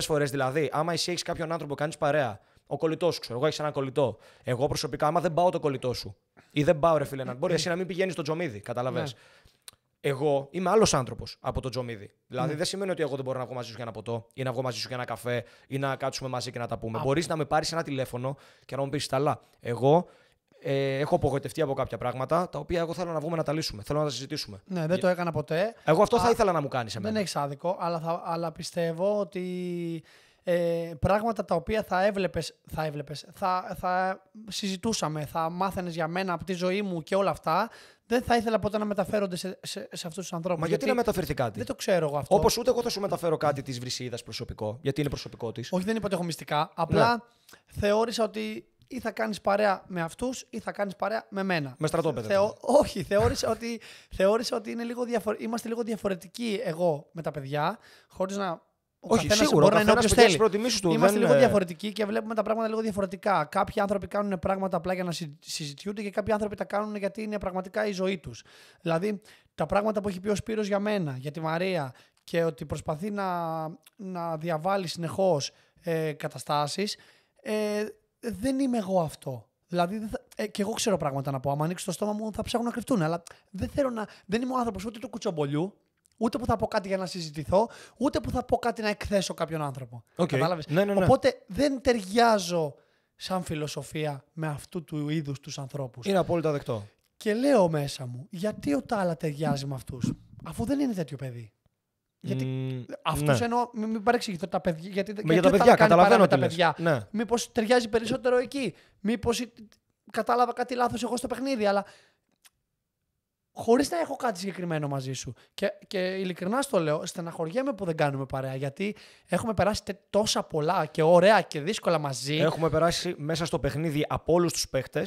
παρέα ο κολλητός σου, ξέρω εγώ, έχεις ένα κολλητό. Εγώ προσωπικά, άμα δεν πάω το κολλητό σου ή δεν πάω, ρε φίλε, να μπορεί ε. εσύ να μην πηγαίνεις στο τζομίδι, καταλαβέ. Ναι. Εγώ είμαι άλλος άνθρωπος από το τζομίδι. Δηλαδή ναι. δεν σημαίνει ότι εγώ δεν μπορώ να βγω μαζί σου για ένα ποτό ή να βγω μαζί σου για ένα καφέ ή να κάτσουμε μαζί και να τα πούμε. Μπορείς να με πάρεις ένα τηλέφωνο και να μου πεις ταλά. Εγώ ε, έχω απογοητευτεί από κάποια πράγματα τα οποία εγώ θέλω να βγούμε να τα λύσουμε. Θέλω να τα συζητήσουμε. Ναι, δεν το έκανα ποτέ. Εγώ αυτό α, θα ήθελα να μου κάνεις εμένα. Δεν έχεις άδικο, αλλά, θα, αλλά πιστεύω ότι ε, πράγματα τα οποία θα έβλεπες, θα, έβλεπες, θα, θα συζητούσαμε, θα μάθαινες για μένα από τη ζωή μου και όλα αυτά, δεν θα ήθελα ποτέ να μεταφέρονται σε, σε, σε αυτούς τους ανθρώπους. Μα γιατί, να μεταφερθεί κάτι. Δεν το ξέρω εγώ αυτό. Όπως ούτε εγώ θα σου μεταφέρω κάτι της Βρυσίδας προσωπικό, γιατί είναι προσωπικό της. Όχι, δεν είπα ότι έχω μυστικά. Απλά ναι. θεώρησα ότι ή θα κάνεις παρέα με αυτούς ή θα κάνεις παρέα με μένα. Με στρατόπεδο. Θεω... Όχι, θεώρησα ότι, θεώρησα ότι είναι λίγο διαφορε... είμαστε λίγο διαφορετικοί εγώ με τα παιδιά, χωρίς να όχι, σίγουρα. Μπορεί να είναι όποιο θέλει. Του, Είμαστε λίγο διαφορετικοί και βλέπουμε τα πράγματα λίγο διαφορετικά. Κάποιοι άνθρωποι κάνουν πράγματα απλά για να συζητιούνται και κάποιοι άνθρωποι τα κάνουν γιατί είναι πραγματικά η ζωή τους. Δηλαδή, τα πράγματα που έχει πει ο Σπύρος για μένα, για τη Μαρία και ότι προσπαθεί να, να διαβάλει συνεχώς ε, καταστάσεις, ε, δεν είμαι εγώ αυτό. Δηλαδή, ε, και εγώ ξέρω πράγματα να πω. Αν ανοίξω το στόμα μου, θα ψάχνω να κρυφτούν. Αλλά δεν θέλω να. Δεν είμαι ο άνθρωπος ούτε του κουτσομπολιού, Ούτε που θα πω κάτι για να συζητηθώ, ούτε που θα πω κάτι να εκθέσω κάποιον άνθρωπο. Okay. Ναι, ναι, ναι. Οπότε δεν ταιριάζω σαν φιλοσοφία με αυτού του είδους τους ανθρώπους. Είναι απόλυτα δεκτό. Και λέω μέσα μου, γιατί ο Τάλα ταιριάζει με αυτούς, αφού δεν είναι τέτοιο παιδί. Γιατί mm, ναι. εννοώ, μην, μην τα παιδιά. Γιατί, με γιατί για τα παιδιά, καταλαβαίνω τα παιδιά. Ναι. Μήπως ταιριάζει περισσότερο εκεί. Μήπως κατάλαβα κάτι λάθος εγώ στο παιχνίδι, αλλά χωρίς να έχω κάτι συγκεκριμένο μαζί σου. Και, και ειλικρινά στο λέω, στεναχωριέμαι που δεν κάνουμε παρέα, γιατί έχουμε περάσει τόσα πολλά και ωραία και δύσκολα μαζί. Έχουμε περάσει μέσα στο παιχνίδι από όλους τους παίχτες.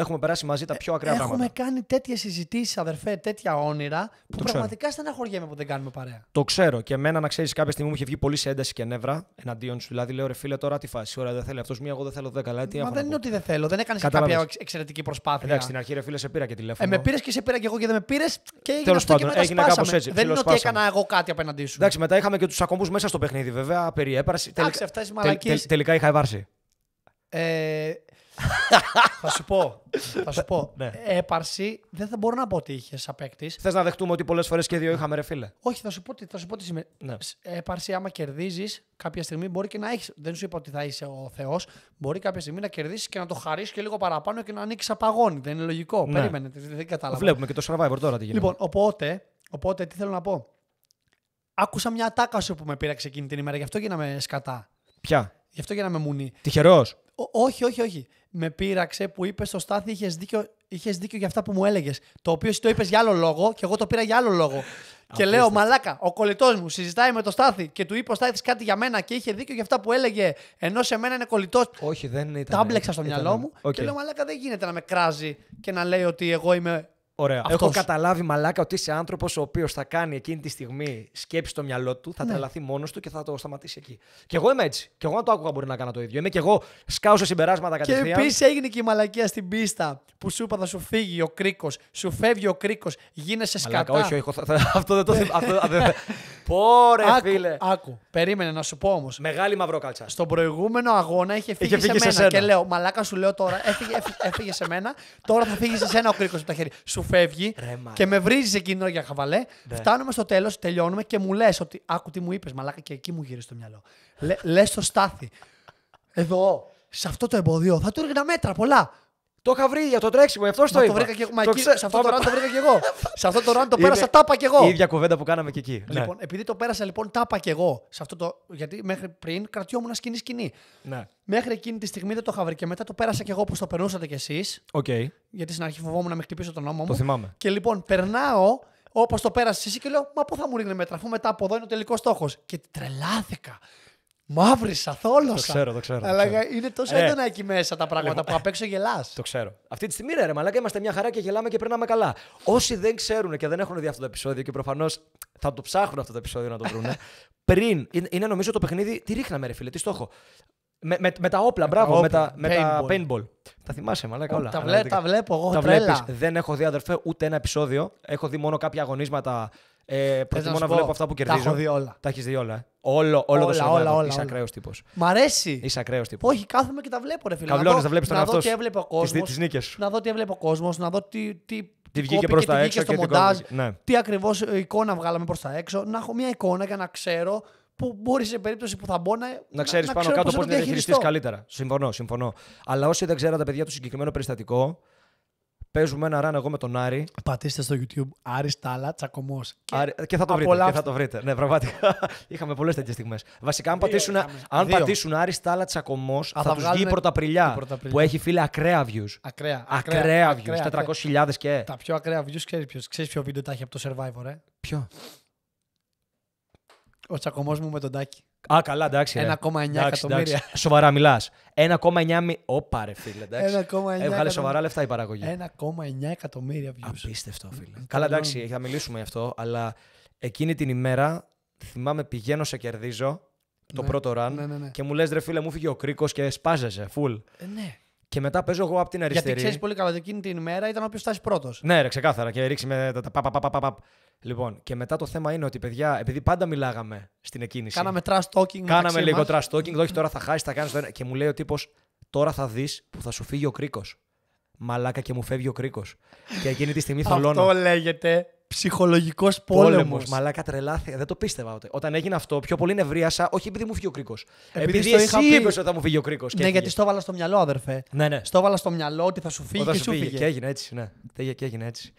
Έχουμε περάσει μαζί τα πιο ακραία Έχουμε πράγματα. Έχουμε κάνει τέτοιες συζητήσεις, αδερφέ, τέτοια όνειρα, που το πραγματικά στεναχωριέμαι που δεν κάνουμε παρέα. Το ξέρω. Και εμένα, να ξέρεις, κάποια στιγμή μου είχε βγει πολύ σε ένταση και νεύρα εναντίον σου. Δηλαδή, λέω ρε φίλε, τώρα τι φάση. Ωραία, δεν θέλει αυτός μία, εγώ δεν θέλω δέκα. Δηλαδή, Μα δεν είναι ότι δεν θέλω. Δεν έκανες κάποια εξαιρετική προσπάθεια. Εντάξει, στην αρχή, ρε φίλε, σε πήρα και τηλέφωνο. Ε, με πήρες και σε πήρα και εγώ και δεν με πήρες. Και έγινε Τέλος πάντων, και έγινε κάπως έτσι. Δεν είναι ότι έκανα εγώ κάτι απέναντί σου. Εντάξει, μετά είχαμε και τους ακομπούς μέσα στο παιχνίδι, βέβαια, περί Τελικά είχα ευάρση. Ε, θα σου πω. Θα σου πω. ναι. Έπαρση δεν θα μπορώ να πω ότι είχες απέκτης. Θες να δεχτούμε ότι πολλές φορές και δύο είχαμε ρε φίλε. Όχι, θα σου πω, θα σου πω τι σημαίνει. Ναι. Έπαρση, άμα κερδίζεις, κάποια στιγμή μπορεί και να έχεις. Δεν σου είπα ότι θα είσαι ο Θεός. Μπορεί κάποια στιγμή να κερδίσεις και να το χαρίσεις και λίγο παραπάνω και να ανοίξεις απαγόνη. Δεν είναι λογικό. Ναι. Περίμενε. Δεν κατάλαβα. Βλέπουμε και το survivor τώρα τι γίνεται. Λοιπόν, οπότε, οπότε τι θέλω να πω. Άκουσα μια τάκα που με πήραξε εκείνη την ημέρα, γι' αυτό γίναμε σκατά. Ποια? Γι' αυτό να με μουνεί. Τυχερός. Όχι, όχι, όχι. Με πείραξε που είπες στο Στάθη είχες δίκιο, είχες δίκιο για αυτά που μου έλεγες. Το οποίο εσύ το είπες για άλλο λόγο και εγώ το πήρα για άλλο λόγο. και λέω, Μαλάκα, ο κολλητός μου συζητάει με το Στάθη και του είπε ο Στάθης κάτι για μένα και είχε δίκιο για αυτά που έλεγε. Ενώ σε μένα είναι κολλητός. Όχι, δεν ήταν. Τα μπλέξα στο μυαλό μου okay. και λέω, Μαλάκα, δεν γίνεται να με κράζει και να λέει ότι εγώ είμαι Ωραία. Έχω καταλάβει μαλάκα ότι είσαι άνθρωπος ο οποίος θα κάνει εκείνη τη στιγμή σκέψη στο μυαλό του, θα ναι. τρελαθεί μόνος του και θα το σταματήσει εκεί. Και εγώ είμαι έτσι. Και εγώ αν το άκουγα μπορεί να κάνω το ίδιο. Είμαι και εγώ σκάω σε συμπεράσματα κατευθείαν. Και επίσης έγινε και η μαλακία στην πίστα που σου είπα θα σου φύγει ο κρίκος. Σου φεύγει ο κρίκος, γίνεσαι σκατά. όχι, όχι, αυτό δεν το. θυμάμαι. Πόρε, άκου, φίλε. Άκου. Περίμενε να σου πω όμως. Μεγάλη μαυρόκαλτσα. Στον προηγούμενο αγώνα είχε φύγει, σε, μένα. Και λέω, Μαλάκα σου λέω τώρα, έφυγε, σε μένα. Τώρα θα φύγεις σε ένα ο κρίκος από τα χέρια. Σου φεύγει και με βρίζει εκείνο για χαβαλέ. Ναι. Φτάνουμε στο τέλος, τελειώνουμε και μου λες ότι. Άκου τι μου είπες, Μαλάκα και εκεί μου γύρισε το μυαλό. λε το στάθι. Εδώ, σε αυτό το εμποδίο θα του έργανα μέτρα πολλά. Το είχα βρει για το τρέξιμο, γι' αυτό το είπα. Το βρήκα και εγώ. το ξέ... Σε αυτό το ραν το βρήκα και εγώ. Σε αυτό το ραν το πέρασα τάπα και εγώ. Η ίδια κουβέντα που κάναμε και εκεί. Λοιπόν, ναι. επειδή το πέρασα λοιπόν τάπα και εγώ. Σε αυτό το... Γιατί μέχρι πριν κρατιόμουν σκηνή-σκηνή. Ναι. Μέχρι εκείνη τη στιγμή δεν το είχα βρει και μετά το πέρασα και εγώ όπω το περνούσατε κι εσείς. Okay. Γιατί στην αρχή φοβόμουν να με χτυπήσω τον νόμο μου. Το θυμάμαι. Και λοιπόν περνάω όπως το πέρασες εσύ και λέω Μα πού θα μου ρίχνει μέτρα, αφού μετά από εδώ είναι ο τελικός στόχος. Και τρελάθηκα. Μαύρισα, θόλωσα. Το ξέρω, το ξέρω. Αλλά είναι τόσο ε, έντονα εκεί μέσα τα πράγματα λοιπόν, που απ' έξω γελάς. Το ξέρω. Αυτή τη στιγμή, ρε, μαλάκα, είμαστε μια χαρά και γελάμε και περνάμε καλά. Όσοι δεν ξέρουν και δεν έχουν δει αυτό το επεισόδιο και προφανώς θα το ψάχνουν αυτό το επεισόδιο να το βρουν. πριν, είναι νομίζω το παιχνίδι. Τι ρίχναμε, ρε φίλε, τι στόχο. Με, με, τα όπλα, μπράβο, με τα, με τα paintball. Τα θυμάσαι, μαλάκα όλα. Τα, τα βλέπω εγώ. Τα βλέπεις. Δεν έχω δει, αδερφέ, ούτε ένα επεισόδιο. Έχω δει μόνο κάποια αγωνίσματα ε, προτιμώ να, να βλέπω αυτά που κερδίζω. Τα έχω δει όλα. Τα έχεις δει όλα. Ε. Όλο, όλο όλα, το όλα, όλα, Είσαι ακραίος τύπος. Μ' αρέσει. Είσαι ακραίος τύπος. Όχι, κάθομαι και τα βλέπω, ρε φίλε. τα βλέπεις τον εαυτό Να δω τι έβλεπε ο κόσμος, να δω τι, τι τι βγήκε προ τα έξω και, και μοντάζ, ναι. τι ακριβώς εικόνα βγάλαμε προς τα έξω. Να έχω μια εικόνα για να ξέρω που μπορεί σε περίπτωση που θα μπω να. Να ξέρεις πάνω κάτω πώς να διαχειριστεί καλύτερα. Συμφωνώ, συμφωνώ. Αλλά όσοι δεν ξέραν τα παιδιά του συγκεκριμένο περιστατικό, Παίζουμε ένα ραν εγώ με τον Άρη. Πατήστε στο YouTube Άρη Τάλα, τσακωμός. Και, θα το βρείτε. Και θα το βρείτε. Ναι, πραγματικά. Είχαμε πολλές τέτοιες στιγμές. Βασικά, αν πατήσουν, αν πατήσουν Άρη Τάλα, τσακωμό, θα, θα τους βγει η πρωταπριλιά. Που έχει φίλε ακραία views. Ακραία. Ακραία, views. 400.000 και. Τα πιο ακραία views ξέρει ποιος. Ξέρεις ποιο βίντεο τα έχει από το survivor, ε. Ποιο. Ο τσακωμός μου με τον τάκι. Α, καλά, εντάξει. 1,9 εκατομμύρια. Σοβαρά μιλάς. 1,9. Όπα, ρε φίλε. Έβγαλε ε, σοβαρά λεφτά η παραγωγή. 1,9 εκατομμύρια views. Απίστευτο, φίλε. Καλά, εντάξει, θα μιλήσουμε γι' αυτό, αλλά εκείνη την ημέρα θυμάμαι πηγαίνω σε κερδίζω το ναι. πρώτο run ναι, ναι, και μου λες ρε φίλε μου φύγε ο κρίκος και σπάζεσαι, φουλ. Ε, ναι. Και μετά παίζω εγώ από την αριστερή. Γιατί ξέρεις πολύ καλά ότι εκείνη την ημέρα ήταν ο οποίο φτάσει πρώτος. Ναι, ρε, ξεκάθαρα. Και ρίξει με τα πα, πα, πα, πα. Λοιπόν, και μετά το θέμα είναι ότι παιδιά, επειδή πάντα μιλάγαμε στην εκκίνηση. Κάναμε trust talking. Κάναμε λίγο trust talking. Όχι τώρα θα χάσεις, θα κάνεις το ένα. Και μου λέει ο τύπος, τώρα θα δεις που θα σου φύγει ο κρίκος. Μαλάκα και μου φεύγει ο κρίκος. Και εκείνη τη στιγμή θολώνω. Αυτό λέγεται ψυχολογικός πόλεμος. Μαλάκα τρελάθηκα. Δεν το πίστευα ότι. Όταν έγινε αυτό, πιο πολύ νευρίασα, όχι επειδή μου φύγει ο κρίκος. Επειδή, επειδή εσύ πει... είπες θα μου φύγει ο κρίκος. Ναι, γιατί στο έβαλα στο μυαλό, αδερφέ. Ναι, ναι. Στο έβαλα στο μυαλό ότι θα σου φύγει όταν και σου φύγει. Και έγινε έτσι, ναι. Τέγε και έγινε έτσι.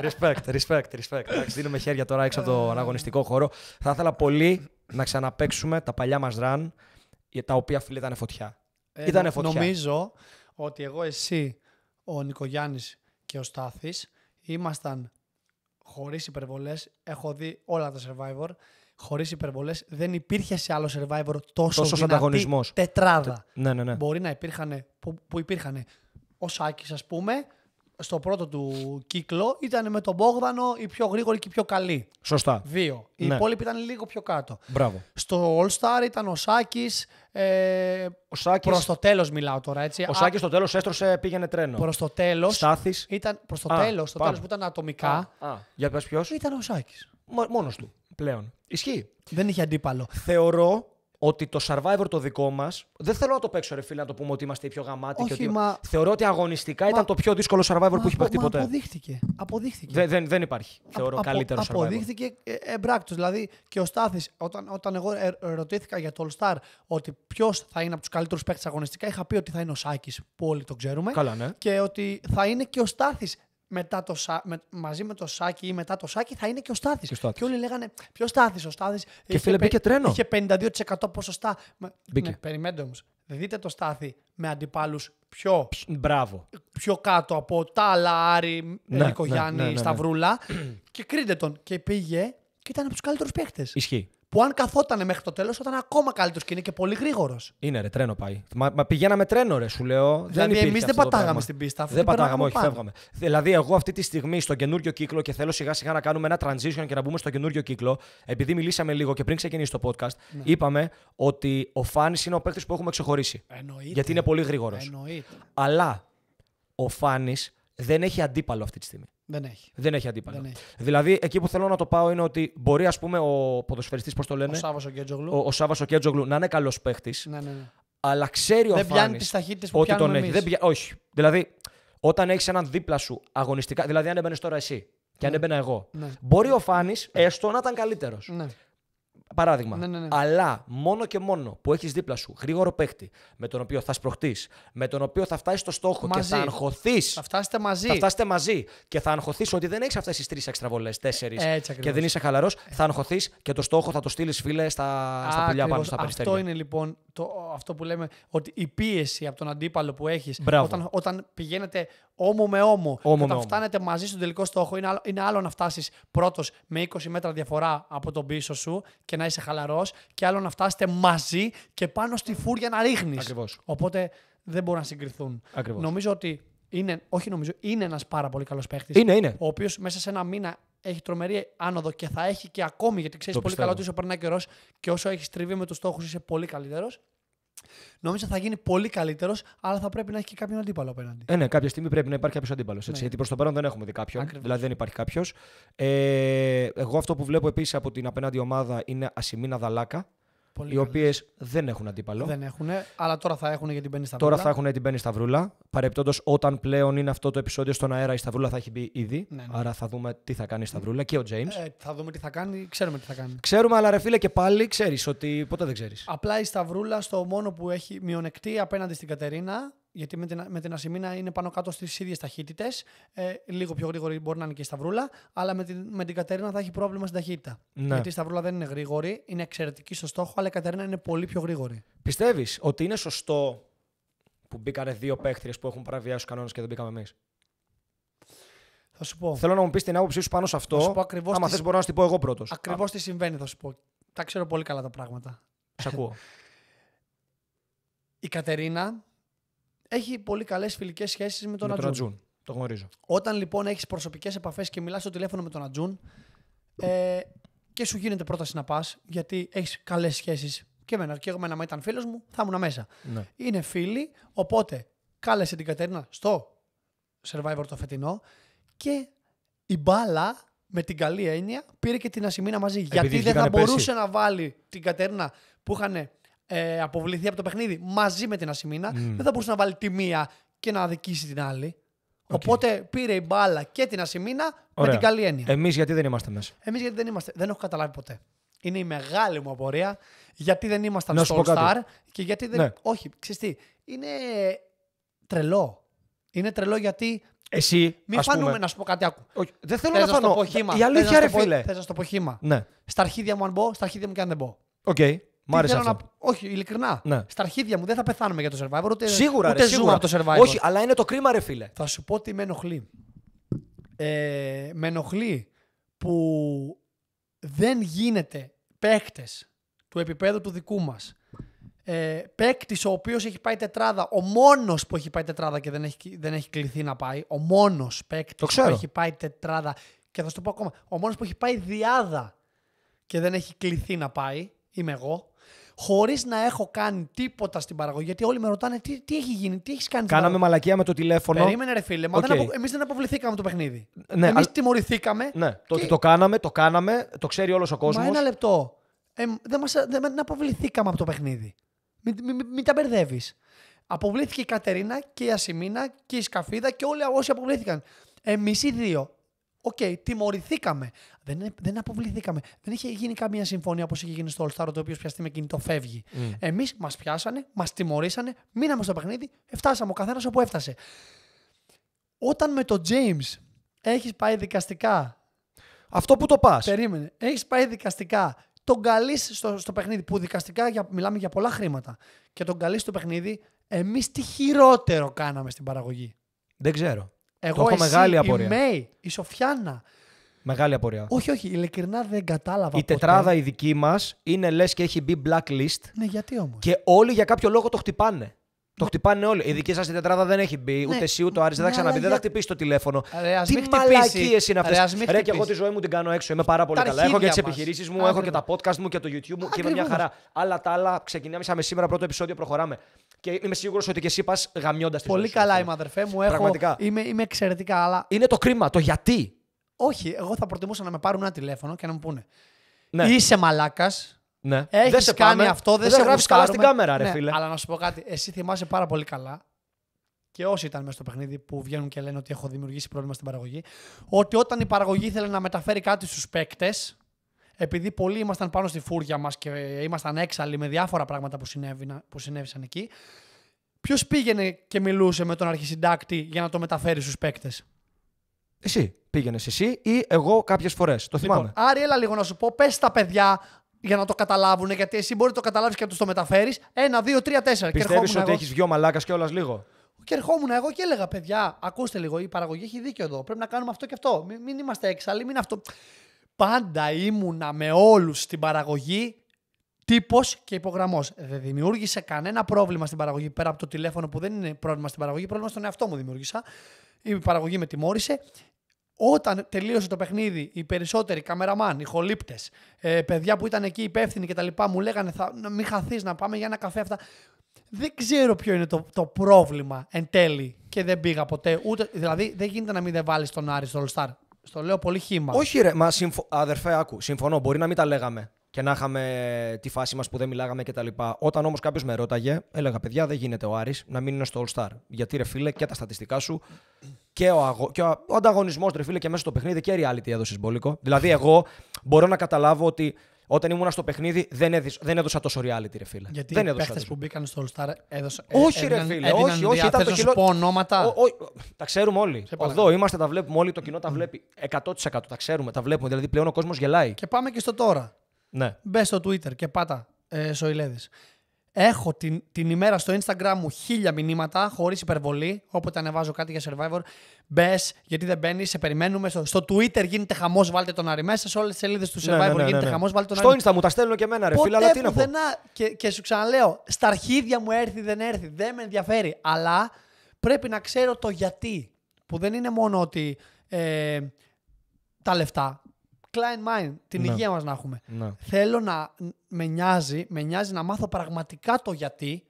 respect, respect, respect. Εντάξει, δίνουμε χέρια τώρα έξω από το αναγωνιστικό χώρο. Θα ήθελα πολύ να ξαναπέξουμε τα παλιά μας ραν, τα οποία φίλε ήταν φωτιά. Ε, ήταν φωτιά. Νομίζω ότι εγώ, εσύ, ο Νικογιάννης και ο Στάθης, ήμασταν χωρίς υπερβολές. Έχω δει όλα τα survivor. Χωρίς υπερβολές δεν υπήρχε σε άλλο survivor τόσο Τόσος ανταγωνισμός. Τετράδα. Τε, ναι, ναι, ναι. Μπορεί να υπήρχαν που, που υπήρχαν ο Σάκης, ας πούμε, στο πρώτο του κύκλο ήταν με τον Μπόγδανο η πιο γρήγορη και η πιο καλή. Σωστά. Δύο. Οι ναι. υπόλοιποι ήταν λίγο πιο κάτω. Μπράβο. Στο All Star ήταν ο Σάκης. Ε, ο Σάκης... Προς το τέλος μιλάω τώρα έτσι. Ο Σάκης στο τέλος έστρωσε, πήγαινε τρένο. Προς το τέλος. Στάθης. Ήταν προς το τέλος. Το τέλος που ήταν ατομικά. Α, α. Για πες ποιος. Ήταν ο Σάκης. Μόνος του πλέον. Ισχύει. Δεν είχε αντίπαλο. Θεωρώ ότι το survivor το δικό μας. Δεν θέλω να το παίξω, ρε φίλε, να το πούμε ότι είμαστε οι πιο γαμάτοι. Όχι, Θεωρώ ότι αγωνιστικά ήταν το πιο δύσκολο survivor που έχει παχτεί ποτέ. Αποδείχθηκε. αποδείχθηκε. Δεν, δεν, δεν υπάρχει. Θεωρώ απο... καλύτερο απο... survivor. Αποδείχθηκε ε, εμπράκτος. Δηλαδή και ο Στάθης, όταν, όταν εγώ ε, ρωτήθηκα για το All Star ότι ποιος θα είναι από τους καλύτερους παίκτες αγωνιστικά, είχα πει ότι θα είναι ο Σάκης, που όλοι τον ξέρουμε. Καλά, ναι. Και ότι θα είναι και ο Στάθης μετά το, με, μαζί με το Σάκη ή μετά το Σάκη θα είναι και ο Στάθης. Και, όλοι λέγανε Ποιος Στάθης ο Στάθης. Και φίλε, μπήκε τρένο. Είχε 52% ποσοστά. Μπήκε. Ναι, περιμένετε όμως Δείτε το Στάθη με αντιπάλους πιο, Μπράβο. πιο κάτω από τα Άρη, ναι ναι, ναι, ναι, ναι, Σταυρούλα και κρίντε τον. Και πήγε και ήταν από τους καλύτερους παίχτε. Ισχύει που αν καθόταν μέχρι το τέλος, θα ήταν ακόμα καλύτερος και είναι και πολύ γρήγορος. Είναι ρε, τρένο πάει. Μα, μα πηγαίναμε τρένο, ρε, σου λέω. Δηλαδή, εμεί δεν πατάγαμε στην πίστα. Δεν πατάγαμε, όχι, πάνω. φεύγαμε. Δηλαδή, εγώ αυτή τη στιγμή στο καινούριο κύκλο και θέλω σιγά σιγά να κάνουμε ένα transition και να μπούμε στο καινούριο κύκλο. Επειδή μιλήσαμε λίγο και πριν ξεκινήσει το podcast, ναι. είπαμε ότι ο Φάνης είναι ο παίκτης που έχουμε ξεχωρίσει. Εννοείται. Γιατί είναι πολύ γρήγορος. Αλλά ο Φάνης δεν έχει αντίπαλο αυτή τη στιγμή. Δεν έχει. Δεν έχει αντίπαλο. Δηλαδή, εκεί που θέλω να το πάω είναι ότι μπορεί, ας πούμε, ο ποδοσφαιριστής, πώς το λένε. Ο Σάβα ο Ο, να είναι καλός παίχτης. Ναι, ναι, ναι, Αλλά ξέρει ο Δεν πιάνει τις ταχύτητες που ότι τον έχει. Δεν πια... Όχι. Δηλαδή, όταν έχεις έναν δίπλα σου αγωνιστικά. Δηλαδή, αν έμπαινες τώρα εσύ και αν ναι. έμπαινα εγώ. Ναι. Μπορεί ο Φάνης έστω να ήταν καλύτερος. Παράδειγμα. Ναι, ναι, ναι. Αλλά μόνο και μόνο που έχεις δίπλα σου γρήγορο παίχτη, με τον οποίο θα σπροχτεί, με τον οποίο θα φτάσεις στο στόχο μαζί. και θα αγχωθείς. Θα φτάσετε μαζί. Θα φτάσετε μαζί και θα αγχωθείς ότι δεν έχεις αυτές τις τρεις εξτραβολές, τέσσερις και δεν είσαι χαλαρός. Θα αγχωθείς και το στόχο θα το στείλεις, φίλε, στα, στα πουλιά πάνω στα περιστέρια. Αυτό είναι λοιπόν το, αυτό που λέμε ότι η πίεση από τον αντίπαλο που έχεις όταν, όταν πηγαίνετε όμο με όμο, όμο όταν με φτάνετε όμο. μαζί στον τελικό στόχο, είναι άλλο, είναι άλλο να φτάσεις πρώτος με 20 μέτρα διαφορά από τον πίσω σου και να να είσαι χαλαρός και άλλο να φτάσετε μαζί και πάνω στη φούρια να ρίχνεις. Οπότε δεν μπορούν να συγκριθούν. Νομίζω ότι είναι, όχι νομίζω, είναι ένας πάρα πολύ καλός παίχτης. Ο οποίος μέσα σε ένα μήνα έχει τρομερή άνοδο και θα έχει και ακόμη γιατί ξέρεις πολύ καλά ότι όσο περνάει καιρός και όσο έχεις τριβεί με τους στόχους είσαι πολύ καλύτερος ότι θα γίνει πολύ καλύτερος, αλλά θα πρέπει να έχει και κάποιον αντίπαλο απέναντι. Ε, ναι, κάποια στιγμή πρέπει να υπάρχει κάποιος αντίπαλος. Ναι. Γιατί προς το παρόν δεν έχουμε δει κάποιον. Δηλαδή δεν υπάρχει κάποιος. Ε, εγώ αυτό που βλέπω επίσης από την απέναντι ομάδα είναι ασημίνα δαλάκα. Πολύ οι οποίες δεν έχουν αντίπαλο. Δεν έχουν, αλλά τώρα θα έχουν γιατί μπαίνει στα βρούλα. Τώρα θα έχουν γιατί μπαίνει στα βρούλα. Παρεπτόντως, όταν πλέον είναι αυτό το επεισόδιο στον αέρα, η Σταυρούλα θα έχει μπει ήδη. Ναι, ναι. Άρα θα δούμε τι θα κάνει η Σταυρούλα και ο Τζέιμ. Ε, θα δούμε τι θα κάνει, ξέρουμε τι θα κάνει. Ξέρουμε, αλλά ρε φίλε και πάλι ξέρεις ότι ποτέ δεν ξέρεις. Απλά η Σταυρούλα στο μόνο που έχει μειονεκτή απέναντι στην Κατερίνα γιατί με την, με την ασημίνα είναι πάνω κάτω στις ίδιες ταχύτητες. Ε, λίγο πιο γρήγορη μπορεί να είναι και η σταυρούλα, αλλά με την, με την Κατερίνα θα έχει πρόβλημα στην ταχύτητα. Ναι. Γιατί η σταυρούλα δεν είναι γρήγορη, είναι εξαιρετική στο στόχο, αλλά η Κατερίνα είναι πολύ πιο γρήγορη. Πιστεύεις ότι είναι σωστό που μπήκανε δύο παίχτριες που έχουν παραβιάσει τους κανόνες και δεν μπήκαμε εμείς. Θα σου πω. Θέλω να μου πεις την άποψή σου πάνω σε αυτό. Θα σου μπορώ να σου πω εγώ πρώτος. Ακριβώς τι συμβαίνει, θα σου πω. Τα ξέρω πολύ καλά τα πράγματα. Σα ακούω. η Κατερίνα έχει πολύ καλές φιλικές σχέσεις με τον με Ατζούν. Ατζούν. Το γνωρίζω. Όταν λοιπόν έχεις προσωπικές επαφές και μιλάς στο τηλέφωνο με τον Ατζούν ε, και σου γίνεται πρόταση να πας, γιατί έχεις καλές σχέσεις και εμένα. Και εγώ, ένα ήταν φίλος μου, θα ήμουν μέσα. Ναι. Είναι φίλοι, οπότε κάλεσε την Κατέρινα στο survivor το φετινό και η μπάλα με την καλή έννοια πήρε και την Ασημίνα μαζί. γιατί δεν θα πέσει. μπορούσε να βάλει την Κατέρινα που είχαν ε, αποβληθεί από το παιχνίδι μαζί με την Ασημίνα, mm. δεν θα μπορούσε να βάλει τη μία και να αδικήσει την άλλη. Okay. Οπότε πήρε η μπάλα και την Ασημίνα Ωραία. με την καλή έννοια. Εμείς γιατί δεν είμαστε μέσα. Εμείς γιατί δεν είμαστε. Δεν έχω καταλάβει ποτέ. Είναι η μεγάλη μου απορία γιατί δεν ήμασταν στο star και γιατί δεν. Ναι. Όχι, ξέρεις τι. Είναι τρελό. Είναι τρελό γιατί. Εσύ. Μην φανούμε πούμε... να σου πω κάτι. Άκου. Όχι, δεν θέλω θες να φανώ. Η αλήθεια, είναι φίλε. Θες να στο πω χήμα. Ναι. Στα αρχίδια μου αν μπω, στα αρχίδια μου και αν δεν μπω. Okay. Μ' άρεσε αυτό. Να... Όχι, ειλικρινά. Ναι. Στα αρχίδια μου δεν θα πεθάνουμε για το survivor. Ούτε, σίγουρα, ούτε ζούμε σίγουρα. από το survivor. Όχι, αλλά είναι το κρίμα, ρε φίλε. Θα σου πω ότι με ενοχλεί. Ε, με ενοχλεί που δεν γίνεται παίκτες του επίπεδου του δικού μας. Ε, παίκτης ο οποίος έχει πάει τετράδα, ο μόνος που έχει πάει τετράδα και δεν έχει, δεν έχει κληθεί να πάει, ο μόνος παίκτης που έχει πάει τετράδα και θα σου το πω ακόμα, ο μόνος που έχει πάει διάδα και δεν έχει κληθεί να πάει, είμαι εγώ χωρίς να έχω κάνει τίποτα στην παραγωγή. Γιατί όλοι με ρωτάνε τι, τι έχει γίνει, τι έχεις κάνει. Κάναμε μαλακία με το τηλέφωνο. Περίμενε, ρε φίλε. Okay. Απο... Εμείς δεν αποβληθήκαμε το παιχνίδι. Ναι, Εμείς α... τιμωρηθήκαμε. Ναι, το ότι το κάναμε, το κάναμε, το ξέρει όλος ο κόσμος. Μα ένα λεπτό. Ε, δεν, μας, δεν αποβληθήκαμε από το παιχνίδι. Μην, τα μπερδεύεις. Αποβλήθηκε η Κατερίνα και η Ασημίνα και η Σκαφίδα και όλοι όσοι αποβλήθηκαν. Εμείς οι δύο. Οκ, okay, τιμωρηθήκαμε. Δεν, δεν αποβληθήκαμε. Δεν είχε γίνει καμία συμφωνία όπως είχε γίνει στο All Star, το οποίο πιαστεί με κινητό φεύγει. Mm. Εμείς μας πιάσανε, μας τιμωρήσανε, μείναμε στο παιχνίδι, φτάσαμε ο καθένας όπου έφτασε. Όταν με τον James έχεις πάει δικαστικά. Αυτό που το πας. Περίμενε. Έχεις πάει δικαστικά. Τον καλείς στο, στο παιχνίδι που δικαστικά για, μιλάμε για πολλά χρήματα. Και τον καλείς στο παιχνίδι, εμείς τι χειρότερο κάναμε στην παραγωγή. Δεν ξέρω. Εγώ, το έχω μεγάλη απορία. Η Μέη, η Σοφιάνα, Μεγάλη απορία. Όχι, όχι, ειλικρινά δεν κατάλαβα. Η ποτέ. τετράδα η δική μας είναι λες και έχει μπει blacklist. Ναι, γιατί όμως. Και όλοι για κάποιο λόγο το χτυπάνε. Το ναι. χτυπάνε όλοι. Η δική σας η τετράδα δεν έχει μπει, ναι. ούτε εσύ ούτε ο Άρης. Δεν θα ναι, ξαναμπεί, δεν θα χτυπήσει το τηλέφωνο. Ρε, χτυπήσει Τι μαλακίες είναι αυτέ. Ρε, ρε και εγώ τη ζωή μου την κάνω έξω. Είμαι πάρα πολύ τα καλά. Έχω και τις επιχειρήσεις μου, έχω και τα podcast μου και το YouTube μου και είμαι μια χαρά. Αλλά τα άλλα ξεκινάμε σήμερα πρώτο επεισόδιο, προχωράμε. Και είμαι σίγουρος ότι και εσύ πας γαμιώντας τη Πολύ καλά η αδερφέ μου. Είμαι εξαιρετικά, αλλά. Είναι το κρίμα, το γιατί. Όχι, εγώ θα προτιμούσα να με πάρουν ένα τηλέφωνο και να μου πούνε. Ναι. Είσαι μαλάκας. Ναι. Έχεις κάνει αυτό, δεν, δεν σε γράφεις καλά στην κάμερα, ρε ναι, φίλε. Αλλά να σου πω κάτι, εσύ θυμάσαι πάρα πολύ καλά. Και όσοι ήταν μέσα στο παιχνίδι που βγαίνουν και λένε ότι έχω δημιουργήσει πρόβλημα στην παραγωγή, ότι όταν η παραγωγή ήθελε να μεταφέρει κάτι στους παίκτες, επειδή πολλοί ήμασταν πάνω στη φούρια μας και ήμασταν έξαλλοι με διάφορα πράγματα που, που συνέβησαν εκεί, ποιος πήγαινε και μιλούσε με τον αρχισυντάκτη για να το μεταφέρει στους παίκτες. Εσύ πήγαινες εσύ ή εγώ κάποιες φορές. Το λοιπόν, θυμάμαι. Λοιπόν, Άρη, έλα λίγο να σου πω, πες τα παιδιά για να το καταλάβουν, γιατί εσύ μπορεί να το καταλάβεις και να τους το μεταφέρεις. Ένα, δύο, τρία, τέσσερα. Πιστεύει ότι έχεις δυο μαλάκα και όλα λίγο. Και ερχόμουν εγώ και έλεγα, παιδιά, ακούστε λίγο, η παραγωγή έχει δίκιο εδώ. Πρέπει να κάνουμε αυτό και αυτό. Μην, μην είμαστε έξαλλοι, μην αυτό. Πάντα ήμουνα με όλους στην παραγωγή τύπος και υπογραμμός. Δεν δημιούργησε κανένα πρόβλημα στην παραγωγή πέρα από το τηλέφωνο που δεν είναι πρόβλημα στην παραγωγή. Πρόβλημα στον εαυτό μου δημιούργησα. Η παραγωγή με τιμώρησε. Όταν τελείωσε το παιχνίδι, οι περισσότεροι καμεραμάν, οι χολύπτες, ε, παιδιά που ήταν εκεί υπεύθυνοι κτλ. μου λέγανε θα, να μην χαθείς να πάμε για ένα καφέ. Αυτά. Δεν ξέρω ποιο είναι το, το πρόβλημα εν τέλει και δεν πήγα ποτέ. Ούτε, δηλαδή δεν γίνεται να μην δεν βάλεις τον Άρη στο All Star. Στο λέω πολύ χήμα. Όχι, ρε, μα συμφω... αδερφέ, άκου. Συμφωνώ, μπορεί να μην τα λέγαμε και να είχαμε τη φάση μας που δεν μιλάγαμε κτλ. Όταν όμως κάποιος με ρώταγε, έλεγα: Παιδιά, δεν γίνεται ο Άρης να μην είναι στο All Star. Γιατί ρε φίλε και τα στατιστικά σου και ο, ο, ο ανταγωνισμός ρε φίλε και μέσα στο παιχνίδι και reality έδωσε μπόλικο. Δηλαδή, εγώ μπορώ να καταλάβω ότι όταν ήμουν στο παιχνίδι δεν, δεν έδωσα τόσο reality, ρε φίλε. Γιατί δεν οι παίχτε που μπήκαν στο All Star έδωσαν. Ε- όχι, ρε φίλε. όχι, όχι, ήταν το πω ονόματα. Ο, ο, τα ξέρουμε όλοι. Εδώ είμαστε, τα βλέπουμε όλοι. Το κοινό τα βλέπει 100%. Τα ξέρουμε, τα βλέπουμε. Δηλαδή πλέον ο κόσμος γελάει. Και πάμε και στο τώρα. Ναι. Μπες στο Twitter και πάτα ε, Σοηλέδης. Έχω την, την ημέρα στο Instagram μου χίλια μηνύματα, χωρίς υπερβολή, όποτε ανεβάζω κάτι για survivor. Μπες, γιατί δεν μπαίνεις, σε περιμένουμε. Στο, Twitter γίνεται χαμός, βάλτε τον Άρη μέσα. Σε όλες τις σελίδες του ναι, ναι, survivor ναι, ναι, ναι, γίνεται χαμός, βάλτε τον Άρη. Στο Insta μου τα στέλνω και εμένα, ρε φίλα, αλλά τι να πω. Και, και σου ξαναλέω, στα αρχίδια μου έρθει, δεν έρθει, δεν με ενδιαφέρει. Αλλά πρέπει να ξέρω το γιατί. Που δεν είναι μόνο ότι. Ε, τα λεφτά. Klein Mind, την ναι. υγεία μας να έχουμε. Ναι. Θέλω να με νοιάζει, να μάθω πραγματικά το γιατί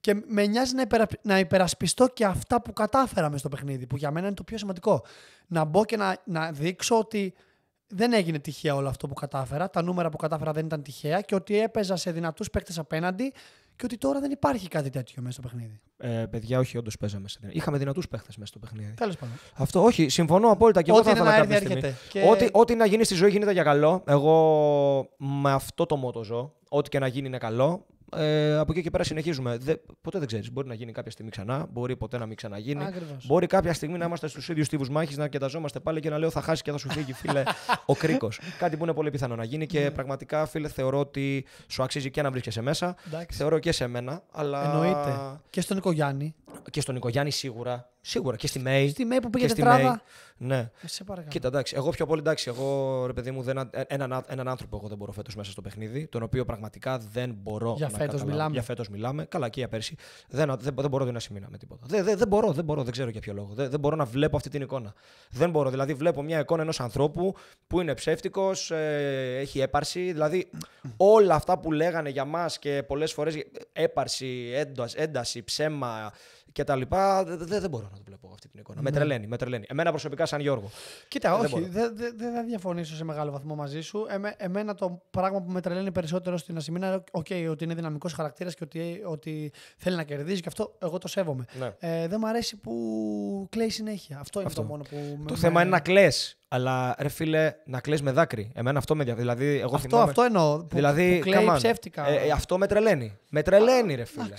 και με νοιάζει να, να υπερασπιστώ και αυτά που κατάφεραμε στο παιχνίδι, που για μένα είναι το πιο σημαντικό. Να μπω και να, να δείξω ότι δεν έγινε τυχαία όλο αυτό που κατάφερα. Τα νούμερα που κατάφερα δεν ήταν τυχαία και ότι έπαιζα σε δυνατούς παίκτες απέναντι και ότι τώρα δεν υπάρχει κάτι τέτοιο μέσα στο παιχνίδι. Ε, παιδιά, όχι, όντως παίζαμε. Είχαμε δυνατούς παίχτες μέσα στο παιχνίδι. Τέλος πάντων. Αυτό, όχι, συμφωνώ απόλυτα και εγώ θα ήθελα Ό,τι, ό,τι να γίνει στη ζωή γίνεται για καλό. Εγώ με αυτό το μότο ζω. Ό,τι και να γίνει είναι καλό ε, από εκεί και πέρα συνεχίζουμε. Δε, ποτέ δεν ξέρεις. Μπορεί να γίνει κάποια στιγμή ξανά, μπορεί ποτέ να μην ξαναγίνει. Μπορεί κάποια στιγμή να είμαστε στους ίδιους τύπου μάχης, να κενταζόμαστε πάλι και να λέω θα χάσει και θα σου φύγει, φίλε, ο κρίκος. Κάτι που είναι πολύ πιθανό να γίνει και ναι. πραγματικά, φίλε, θεωρώ ότι σου αξίζει και να βρίσκεσαι μέσα. Εντάξει. Θεωρώ και σε μένα. Αλλά... Εννοείται. Και στον Νικογιάννη. Και στον Νικογιάννη σίγουρα. Σίγουρα και στη Μέη. Στη που πήγε τετράδα. Ναι. Ε, σε Κοίτα, εντάξει. Εγώ πιο πολύ εντάξει. Εγώ ρε παιδί μου, δεν, ε, έναν, έναν άνθρωπο εγώ δεν μπορώ φέτος μέσα στο παιχνίδι, τον οποίο πραγματικά δεν μπορώ. Για φέτο μιλάμε. Για φέτος μιλάμε. Καλά και για πέρσι. Δεν, δεν, δεν μπορώ να σημείνα με τίποτα. Δεν, δεν, δεν μπορώ, δεν μπορώ, δεν ξέρω για ποιο λόγο. Δεν, δεν μπορώ να βλέπω αυτή την εικόνα. Δεν μπορώ. Δηλαδή, βλέπω μια εικόνα ενός ανθρώπου που είναι ψεύτικος, ε, έχει έπαρση. Δηλαδή, όλα αυτά που λέγανε για μας και πολλές φορές ε, έπαρση, ένταση, ψέμα, και τα λοιπά. Δεν, μπορώ να το βλέπω αυτή την εικόνα. Ναι. Με τρελαίνει, Εμένα προσωπικά, σαν Γιώργο. Κοίτα, ε, όχι. Δεν δε, δε θα διαφωνήσω σε μεγάλο βαθμό μαζί σου. εμένα το πράγμα που με τρελαίνει περισσότερο στην Ασημίνα είναι ότι είναι δυναμικός χαρακτήρας και ότι, ότι θέλει να κερδίζει και αυτό εγώ το σέβομαι. Ναι. Ε, δεν μου αρέσει που κλαίει συνέχεια. Αυτό είναι το μόνο που. Το θέμα είναι να κλε. Αλλά ρε φίλε, να κλέ με δάκρυ. Εμένα αυτό με διαφέρει. Δηλαδή, εγώ αυτό, θυμάμαι... εννοώ. δηλαδή, που κλαίει ε, ε, αυτό με τρελαίνει. Με τρελαίνει, ρε φίλε.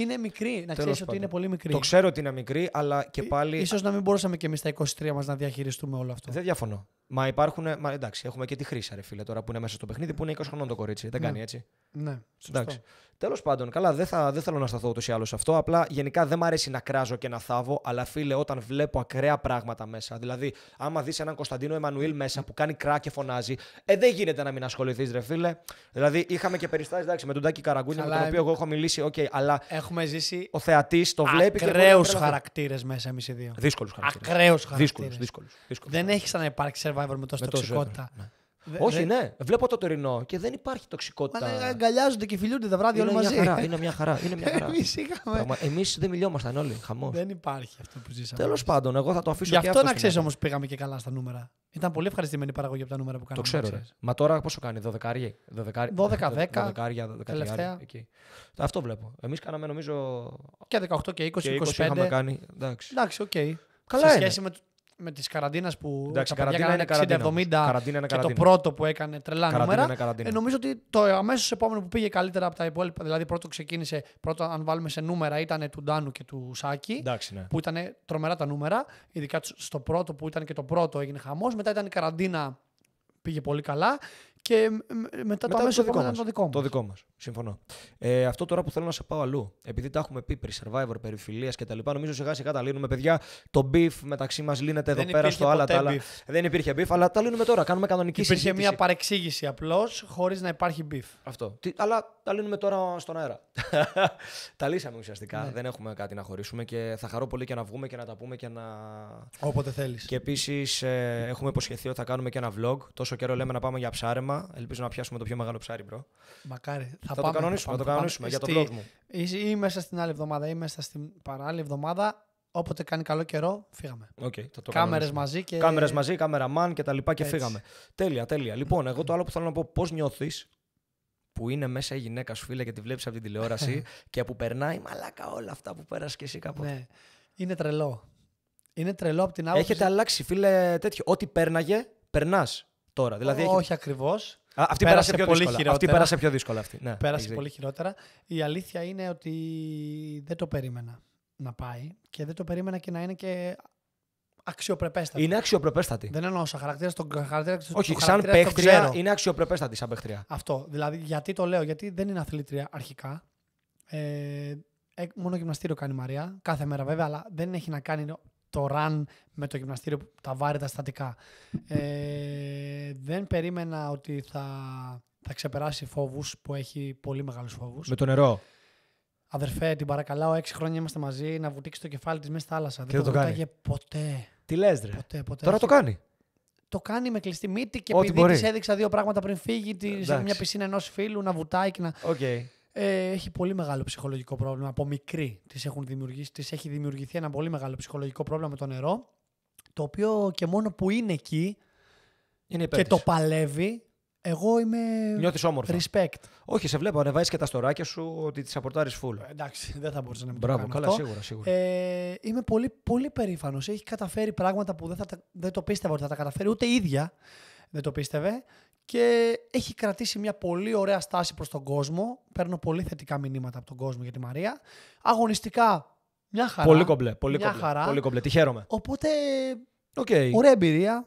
Είναι μικρή, να ξέρεις ότι είναι πολύ μικρή. Το ξέρω ότι είναι μικρή, αλλά και πάλι. σω να μην μπορούσαμε και εμείς τα 23 μας να διαχειριστούμε όλο αυτό. Δεν διαφωνώ. Μα υπάρχουν. Μα, εντάξει, έχουμε και τη χρήση ρε φίλε, τώρα που είναι μέσα στο παιχνίδι, που είναι 20 χρονών το κορίτσι. Δεν ναι. κάνει έτσι. Ναι. Εντάξει. Τέλος πάντων, καλά, δεν, θα, δεν θέλω να σταθώ ούτως ή άλλως σε αυτό. Απλά γενικά δεν μ' αρέσει να κράζω και να θάβω, αλλά φίλε, όταν βλέπω ακραία πράγματα μέσα. Δηλαδή, άμα δεις έναν Κωνσταντίνο Εμμανουήλ μέσα που κάνει κρά και φωνάζει, ε, δεν γίνεται να μην ασχοληθείς, ρε φίλε. Δηλαδή, είχαμε και περιστάσεις εντάξει, με τον Τάκη Καραγκούνη, με τον οποίο εγώ ε, έχω μιλήσει, οκ, okay, αλλά. Έχουμε ζήσει. Ο θεατής το βλέπει. Ακραίου χαρακτήρες μέσα εμείς οι δύο. Δύσκολους χαρακτήρες. Δεν έχεις να υπάρξει survivor με τόση με τοξικότητα. Ναι. Όχι, ναι. Βλέπω το τωρινό και δεν υπάρχει τοξικότητα. Μα ε, αγκαλιάζονται και φιλούνται τα βράδια όλοι μαζί. Χαρά, είναι μια χαρά. Είναι μια χαρά. Εμείς είχαμε. Εμείς δεν μιλιόμασταν όλοι. Χαμός. Δεν υπάρχει αυτό που ζήσαμε. Τέλος πάντων, εγώ θα το αφήσω Γι' αυτό, αυτό να ξέρει όμω πήγαμε και καλά στα νούμερα. Ήταν πολύ ευχαριστημένη η παραγωγή από τα νούμερα που κάναμε. Το ξέρω. Ρε. Μα τώρα πόσο κάνει, 12 άριε. 12-10. Τελευταία. Αυτό βλέπω. Εμείς κάναμε νομίζω. Και 18 και 20 και 25. κάνει. Εντάξει, οκ. Καλά σε σχέση είναι. με με τις καραντίνα που. Εντάξει, τα καραντίνα είναι 60, 70, και το πρώτο που έκανε τρελά νούμερα. Ε, νομίζω ότι το αμέσως επόμενο που πήγε καλύτερα από τα υπόλοιπα, δηλαδή πρώτο ξεκίνησε, πρώτο αν βάλουμε σε νούμερα, ήταν του Ντάνου και του Σάκη. Εντάξει, ναι. Που ήταν τρομερά τα νούμερα. Ειδικά στο πρώτο που ήταν και το πρώτο έγινε χαμός. Μετά ήταν η καραντίνα πήγε πολύ καλά και μετά, μετά το αμέσω δικό μα. Το δικό μας. Το δικό μας. Συμφωνώ. Ε, αυτό τώρα που θέλω να σε πάω αλλού, επειδή τα έχουμε πει πριν, survivor, τα λοιπά. Νομίζω σιγά σιγά τα λύνουμε, παιδιά. Το beef μεταξύ μας λύνεται εδώ πέρα στο άλλα τα Δεν υπήρχε beef, αλλά τα λύνουμε τώρα. Κάνουμε κανονική υπήρχε συζήτηση. Υπήρχε μια παρεξήγηση απλώς, χωρίς να υπάρχει beef. Αυτό. Τι, αλλά τα λύνουμε τώρα στον αέρα. τα λύσαμε ουσιαστικά. Ναι. Δεν έχουμε κάτι να χωρίσουμε και θα χαρώ πολύ και να βγούμε και να τα πούμε και να. Όποτε θέλεις. Και επίσης ε, έχουμε υποσχεθεί ότι θα κάνουμε και ένα vlog. Τόσο καιρό λέμε να πάμε για ψάρεμα. Ελπίζω να πιάσουμε το πιο μεγάλο ψάρι, μπρο. Μακάρι. Θα, θα πάμε, το κανονίσουμε, θα το κανονίσουμε για τον blog μου. Ή, μέσα στην άλλη εβδομάδα ή μέσα στην παράλληλη εβδομάδα. Όποτε κάνει καλό καιρό, φύγαμε. Okay, θα το Κάμερες μαζί και. Κάμερες μαζί, κάμεραμαν και τα λοιπά και Έτσι. φύγαμε. Τέλεια, τέλεια. Λοιπόν, εγώ το άλλο που θέλω να πω, πώς νιώθεις που είναι μέσα η γυναίκα σου, φίλε, και τη βλέπεις από την τηλεόραση και που περνάει μαλάκα όλα αυτά που πέρασες και εσύ κάποτε. Ναι. Είναι τρελό. Είναι τρελό από την άποψη. Έχετε αλλάξει, φίλε, τέτοιο. Ό,τι πέρναγε, περνάς τώρα. Δηλαδή, Όχι ακριβώς. Αυτή πέρασε, πέρασε πιο πολύ δύσκολα. Αυτή πέρασε πιο δύσκολα. Αυτή. Ναι, πέρασε πολύ χειρότερα. Η αλήθεια είναι ότι δεν το περίμενα να πάει και δεν το περίμενα και να είναι και αξιοπρεπέστατη. Είναι αξιοπρεπέστατη. Δεν εννοώ σαν χαρακτήρα, τον χαρακτήρα Όχι, σαν παίχτρια είναι αξιοπρεπέστατη σαν παίχτρια. Αυτό. Δηλαδή, γιατί το λέω, γιατί δεν είναι αθλήτρια αρχικά. Ε, ε, μόνο γυμναστήριο κάνει η Μαρία. Κάθε μέρα βέβαια, αλλά δεν έχει να κάνει το run με το γυμναστήριο που τα βάρη τα στατικά. Ε, δεν περίμενα ότι θα, θα ξεπεράσει φόβους που έχει πολύ μεγάλους φόβους. Με το νερό. Αδερφέ, την παρακαλάω, έξι χρόνια είμαστε μαζί να βουτήξει το κεφάλι της μέσα στη θάλασσα. Και δεν το, το κάνει. ποτέ. Τι λες, ρε. Ποτέ, ποτέ. Τώρα το κάνει. Το κάνει με κλειστή μύτη και Ό, επειδή της έδειξα δύο πράγματα πριν φύγει τη, σε μια πισίνα ενός φίλου να βουτάει και να. Ε, έχει πολύ μεγάλο ψυχολογικό πρόβλημα. Από μικρή της έχουν δημιουργήσει. Της έχει δημιουργηθεί ένα πολύ μεγάλο ψυχολογικό πρόβλημα με το νερό. Το οποίο και μόνο που είναι εκεί είναι και το παλεύει, εγώ είμαι. Νιώθεις όμορφο. Respect. Όχι, σε βλέπω, ανεβάζεις και τα στοράκια σου ότι τις απορτάρεις full. Ε, εντάξει, δεν θα μπορούσε να μην Μπράβο, το καλά, σίγουρα. σίγουρα. Ε, είμαι πολύ, πολύ περήφανος. Έχει καταφέρει πράγματα που δεν, θα δεν το πίστευα ότι θα τα καταφέρει, ούτε ίδια δεν το πίστευε. Και έχει κρατήσει μια πολύ ωραία στάση προς τον κόσμο. Παίρνω πολύ θετικά μηνύματα από τον κόσμο για τη Μαρία. Αγωνιστικά μια χαρά. Πολύ κομπλέ. Πολύ, κομπλέ, χαρά. πολύ κομπλέ. χαίρομαι. Οπότε. Okay. Ωραία εμπειρία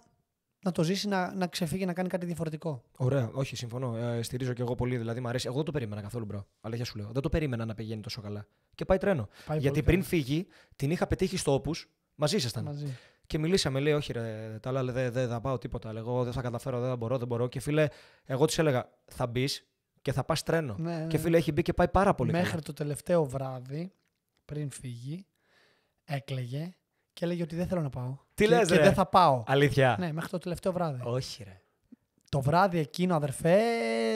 να το ζήσει, να, να ξεφύγει, να κάνει κάτι διαφορετικό. Ωραία, όχι, συμφωνώ. Ε, στηρίζω και εγώ πολύ. Δηλαδή, μου αρέσει. Εγώ δεν το περίμενα καθόλου, μπρο. Αλλά για σου λέω. Δεν το περίμενα να πηγαίνει τόσο καλά. Και πάει τρένο. Γιατί πριν φύγει, την είχα πετύχει στο όπου. Μαζί ήσασταν. Μαζί. Και μιλήσαμε, λέει, Όχι, ρε, τα άλλα δεν θα πάω τίποτα. Λέω, εγώ δεν θα καταφέρω, δεν μπορώ, δεν μπορώ. Και φίλε, εγώ της έλεγα, θα μπεις και θα πας τρένο. Ναι, και ναι. φίλε, έχει μπει και πάει πάρα πολύ. Μέχρι το τελευταίο βράδυ, πριν φύγει, έκλεγε και έλεγε ότι δεν θέλω να πάω. Και δεν θα πάω. Αλήθεια. Ναι, μέχρι το τελευταίο βράδυ. Όχι, ρε. Το βράδυ εκείνο, αδερφέ,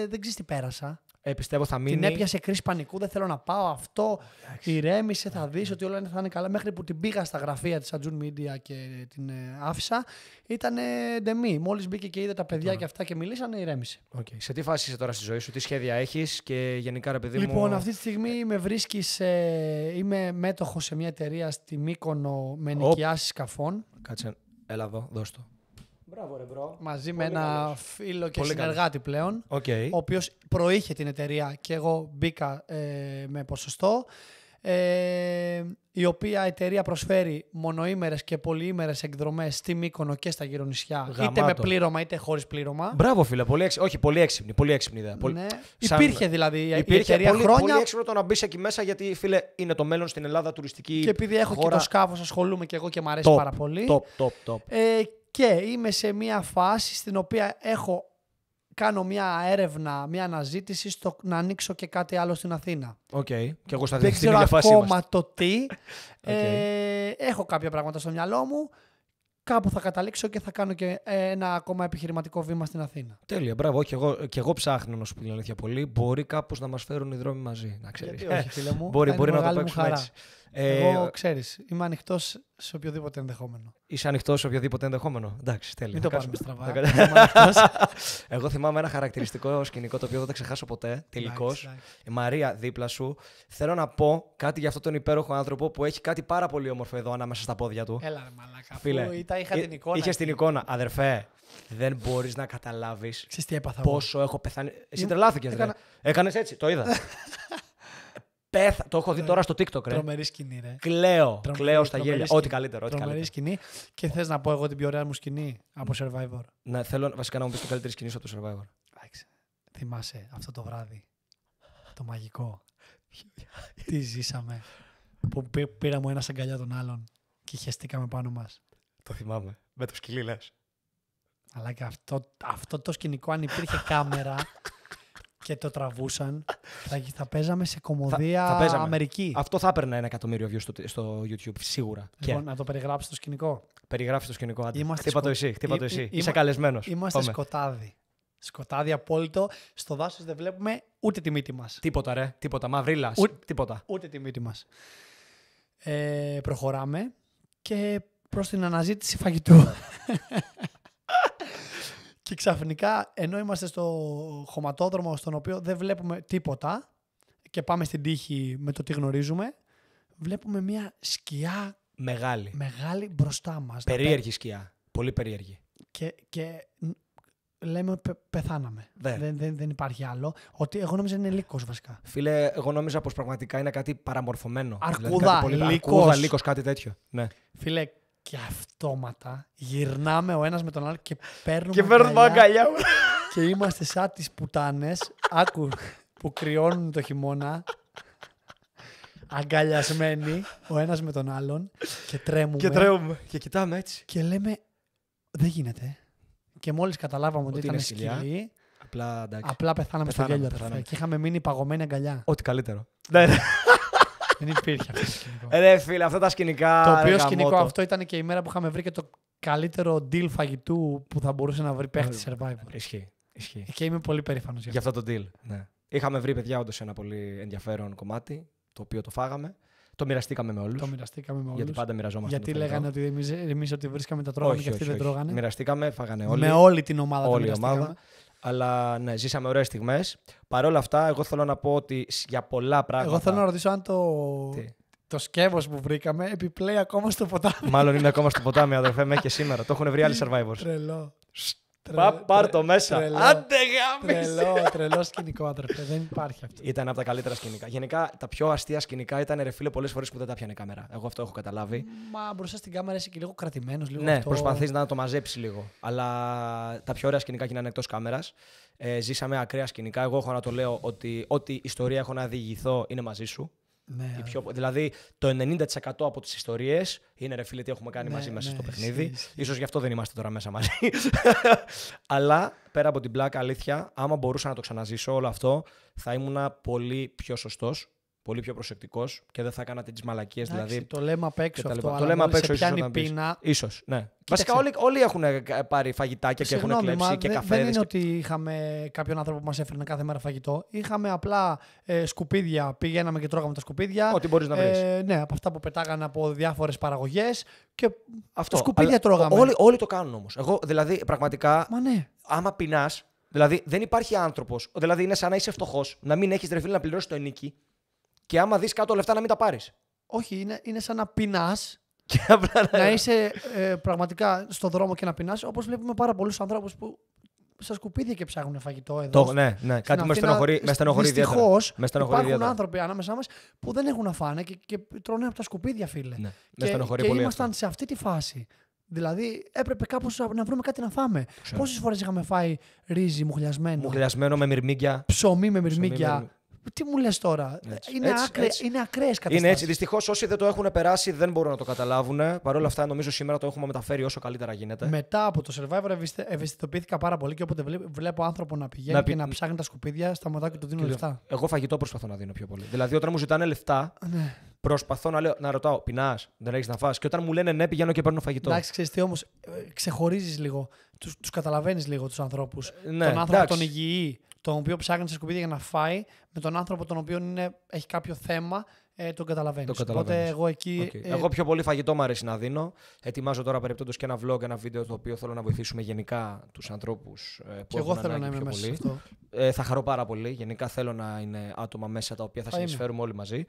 δεν ξέρεις τι πέρασα. Ε, πιστεύω θα μείνει. Την έπιασε κρίση πανικού, δεν θέλω να πάω αυτό. Ηρέμησε, θα δεις ότι όλα θα είναι καλά. Μέχρι που την πήγα στα γραφεία της Ατζούν Media και την ε, άφησα, ήταν ντεμή. Μόλις μπήκε και είδε τα παιδιά και αυτά και μιλήσανε, ηρέμησε. Okay. Σε τι φάση είσαι τώρα στη ζωή σου, τι σχέδια έχεις και γενικά ρε παιδί μου. Λοιπόν, αυτή τη στιγμή με βρίσκεις. Ε, είμαι μέτοχος σε μια εταιρεία στη Μύκονο με νοικιάσει σκαφών. Κάτσε, έλα εδώ, δώσ' το. Μπράβο, ρε, Μαζί Πολύ με ένα φίλο και Πολύ συνεργάτη πλέον. Okay. Ο οποίος προείχε την εταιρεία και εγώ μπήκα ε, με ποσοστό. Ε, η οποία εταιρεία προσφέρει μονοήμερες και πολυήμερες εκδρομές στη Μύκονο και στα Γυρονισιά, Είτε με πλήρωμα είτε χωρίς πλήρωμα. Μπράβο φίλε, πολύ όχι πολύ έξυπνη, πολύ έξυπνη ιδέα. Ναι. Σαν... Υπήρχε δηλαδή Υπήρχε η εταιρεία πολύ, χρόνια. Πολύ έξυπνο το να μπεις εκεί μέσα γιατί φίλε είναι το μέλλον στην Ελλάδα τουριστική Και επειδή έχω χώρα... και το σκάφος ασχολούμαι και εγώ και μου αρέσει top, πάρα πολύ. Ε, και είμαι σε μια φάση στην οποία έχω κάνω μια έρευνα, μια αναζήτηση στο να ανοίξω και κάτι άλλο στην Αθήνα. Οκ. Και εγώ στα Δεν ξέρω ακόμα το τι. Ε, έχω κάποια πράγματα στο μυαλό μου. Κάπου θα καταλήξω και θα κάνω και ε, ένα ακόμα επιχειρηματικό βήμα στην Αθήνα. Τέλεια, μπράβο. Και εγώ, και εγώ ψάχνω να σου πει αλήθεια πολύ. Μπορεί κάπως να μας φέρουν οι δρόμοι μαζί, να ξέρεις. όχι, φίλε μου. μπορεί να το παίξουμε έτσι. Ε, εγώ ξέρεις, είμαι ανοιχτός σε οποιοδήποτε ενδεχόμενο. Είσαι ανοιχτός σε οποιοδήποτε ενδεχόμενο. Εντάξει, τέλειο. Μην το πάρουμε στραβά. Εγώ θυμάμαι ένα χαρακτηριστικό σκηνικό το οποίο δεν θα ξεχάσω ποτέ. Τελικώ. Η Μαρία δίπλα σου. Θέλω να πω κάτι για αυτόν τον υπέροχο άνθρωπο που έχει κάτι πάρα πολύ όμορφο εδώ ανάμεσα στα πόδια του. Έλα, μαλακά. Φίλε, είχα την εικόνα. Είχες την εικόνα, αδερφέ. Δεν μπορείς να καταλάβεις πόσο έχω πεθάνει. Εσύ τρελάθηκε. Έκανες έτσι, το είδα. Πέθα... Το έχω δει ναι. τώρα στο TikTok. Τρομερή σκηνή, ρε. Κλαίω. στα γέλια. Ό,τι καλύτερο. Ό,τι τρομερή σκηνή. Και θες να πω εγώ την πιο ωραία μου σκηνή από Survivor. Να θέλω βασικά να μου πεις την καλύτερη σκηνή σου από το Survivor. Εντάξει. Θυμάσαι αυτό το βράδυ. Το μαγικό. Τι ζήσαμε. Που πήραμε ένας αγκαλιά τον άλλον και χεστήκαμε πάνω μας. Το θυμάμαι. Με το σκυλί λες. Αλλά και αυτό, αυτό το σκηνικό, αν υπήρχε κάμερα, και το τραβούσαν. θα, θα παίζαμε σε κομμωδία Αμερική. Αυτό θα έπαιρνε ένα εκατομμύριο views στο, στο YouTube, σίγουρα. Λοιπόν, και... να το περιγράψεις το σκηνικό. Περιγράφεις το σκηνικό, άντε. χτύπα το εσύ, χτύπα το εσύ. Είσαι καλεσμένος. Είμαστε σκοτάδι. Σκοτάδι απόλυτο. Στο δάσος δεν βλέπουμε ούτε τη μύτη μας. Τίποτα, ρε. Τίποτα. Μαυρίλας. Ούτε... Τίποτα. Ούτε τη μύτη μας. Ε, προχωράμε και προς την αναζήτηση φαγητού. Και ξαφνικά, ενώ είμαστε στο χωματόδρομο στον οποίο δεν βλέπουμε τίποτα και πάμε στην τύχη με το τι γνωρίζουμε, βλέπουμε μια σκιά μεγάλη, μεγάλη μπροστά μας. Περίεργη σκιά. Πολύ περίεργη. Και, και λέμε πε, πεθάναμε. Δεν. Δεν, δεν, υπάρχει άλλο. Ότι εγώ νόμιζα είναι λύκος, βασικά. Φίλε, εγώ νόμιζα πως πραγματικά είναι κάτι παραμορφωμένο. Αρκούδα, δηλαδή, λύκος. Αρκούδα, κάτι τέτοιο. Ναι. Φίλε, και αυτόματα γυρνάμε ο ένας με τον άλλο και παίρνουμε και παίρνουμε αγκαλιά. και είμαστε σαν τις πουτάνες, άκου, που κρυώνουν το χειμώνα, αγκαλιασμένοι ο ένας με τον άλλον και τρέμουμε. Και τρέμουμε και κοιτάμε έτσι. Και λέμε, δεν γίνεται. Και μόλις καταλάβαμε ότι, ήταν σκυλή, απλά, απλά πεθάναμε, πεθάναμε στο γέλιο. Και είχαμε μείνει παγωμένη αγκαλιά. Ό,τι καλύτερο. Ναι, ναι. Δεν υπήρχε αυτό το σκηνικό. Ρε φίλε, αυτά τα σκηνικά. Το οποίο σκηνικό αυτό ήταν και η μέρα που είχαμε βρει και το καλύτερο deal φαγητού που θα μπορούσε να βρει παίχτης survivor. Ισχύει. Ισχύει. Και είμαι πολύ περήφανος γι' για αυτό το deal. Ναι. Είχαμε βρει παιδιά όντως ένα πολύ ενδιαφέρον κομμάτι, το οποίο το φάγαμε. Το μοιραστήκαμε με όλους. Το μοιραστήκαμε με όλου. Γιατί πάντα μοιραζόμαστε. Γιατί λέγανε ότι εμείς ότι βρίσκαμε τα τρώγαμε και αυτοί δεν τρώγανε. Μοιραστήκαμε, φάγανε όλοι. Με όλη την ομάδα. Όλη ομάδα. Αλλά ναι, ζήσαμε ωραίες στιγμές. Παρ' όλα αυτά, εγώ θέλω να πω ότι για πολλά πράγματα. Εγώ θέλω να ρωτήσω αν το. Τι? Το σκεύος που βρήκαμε επιπλέει ακόμα στο ποτάμι. Μάλλον είναι ακόμα στο ποτάμι, αδερφέ, μέχρι και σήμερα. Το έχουν βρει άλλοι survivors. Τρελό πάρ το μέσα. Τρελό, Άντε γάμισε. Τρελό, τρελό σκηνικό, άντρε. Δεν υπάρχει αυτό. Ήταν από τα καλύτερα σκηνικά. Γενικά, τα πιο αστεία σκηνικά ήταν ρε πολλές φορές που δεν τα πιανε κάμερα. Εγώ αυτό έχω καταλάβει. Μα μπροστά στην κάμερα είσαι και λίγο κρατημένος. Λίγο ναι, προσπαθείς να το μαζέψεις λίγο. Αλλά τα πιο ωραία σκηνικά γίνανε εκτός κάμερας. Ε, ζήσαμε ακραία σκηνικά. Εγώ έχω να το λέω ότι ό,τι ιστορία έχω να διηγηθώ είναι μαζί σου. Ναι, δηλαδή το 90% από τις ιστορίες είναι ρε φίλε τι έχουμε κάνει ναι, μαζί μέσα ναι, στο παιχνίδι. Ίσως γι' αυτό δεν είμαστε τώρα μέσα μαζί. Αλλά πέρα από την πλάκα, αλήθεια, άμα μπορούσα να το ξαναζήσω όλο αυτό, θα ήμουν πολύ πιο σωστός πολύ πιο προσεκτικός και δεν θα κάνατε τις μαλακίες. Δηλαδή, το λέμε απ' έξω. Αυτό, το λέμε απ' έξω. πιάνει ίσως, πείνα. σω. Ναι. Κοίταξε. Βασικά όλοι, όλοι έχουν πάρει φαγητάκια και έχουν κλέψει και καφέ. Δεν είναι ότι είχαμε κάποιον άνθρωπο που μας έφερνε κάθε μέρα φαγητό. Είχαμε απλά ε, σκουπίδια. Πηγαίναμε και τρώγαμε τα σκουπίδια. Ό,τι μπορείς να βρεις. Ε, ναι, από αυτά που πετάγανε από διάφορες παραγωγές. Και αυτό. Σκουπίδια τρώγαμε. Όλοι, όλοι το κάνουν όμως. Εγώ δηλαδή πραγματικά. Μα ναι. Άμα πεινάς. Δηλαδή δεν υπάρχει άνθρωπος. Δηλαδή είναι σαν να είσαι φτωχός, να μην έχεις ρεφίλ να πληρώσεις το ενίκη και άμα δεις κάτω λεφτά να μην τα πάρεις. Όχι, είναι, είναι σαν να πεινάς. να είσαι ε, πραγματικά στον δρόμο και να πεινάς, όπως βλέπουμε πάρα πολλούς ανθρώπους που στα σκουπίδια και ψάχνουν φαγητό εδώ. Το, ναι, ναι. Κάτι με στενοχωρεί, με Δυστυχώ υπάρχουν άνθρωποι ανάμεσά μας που δεν έχουν να φάνε και, και τρώνε από τα σκουπίδια, φίλε. Ναι, και, με και πολύ ήμασταν αυτό. σε αυτή τη φάση. Δηλαδή έπρεπε κάπως να βρούμε κάτι να φάμε. Πόσες φορές είχαμε φάει ρύζι μουχλιασμένο. Μουχλιασμένο με μυρμήγκια. Ψωμί με μυρμήγκια. Τι μου λες τώρα. Έτσι. Είναι, έτσι, είναι ακραίες καταστάσει. Είναι έτσι. Δυστυχώς όσοι δεν το έχουν περάσει δεν μπορούν να το καταλάβουν. Παρ' όλα αυτά, νομίζω σήμερα το έχουμε μεταφέρει όσο καλύτερα γίνεται. Μετά από το survivor ευαισθητοποιήθηκα πάρα πολύ και όποτε βλέπω άνθρωπο να πηγαίνει να πι... και να ψάχνει τα σκουπίδια, σταματάω και του δίνω λεφτά. Εγώ φαγητό προσπαθώ να δίνω πιο πολύ. Δηλαδή, όταν μου ζητάνε λεφτά, ναι. προσπαθώ να, λέω, να ρωτάω, πεινάς, δεν έχεις να φά. Και όταν μου λένε ναι, πηγαίνω και παίρνω φαγητό. Εντάξει, ξέρεις τι όμως, ε, ξεχωρίζεις λίγο. Τους καταλαβαίνεις λίγο τους ανθρώπους. Ναι, τον άνθρωπο εντάξει. τον υγιή τον οποίο ψάχνει σε σκουπίδια για να φάει, με τον άνθρωπο τον οποίο είναι, έχει κάποιο θέμα, ε, τον καταλαβαίνεις. Το εγώ εκεί. Ε, εγώ πιο πολύ φαγητό μου αρέσει να δίνω. Ετοιμάζω τώρα περίπτωτο και ένα vlog, ένα βίντεο το οποίο θέλω να βοηθήσουμε γενικά τους ανθρώπους ε, που έχουν εγώ θέλω να είμαι μέσα αυτό. Ε, θα χαρώ πάρα πολύ. Γενικά θέλω να είναι άτομα μέσα τα οποία θα, θα ναι. συνεισφέρουμε όλοι μαζί.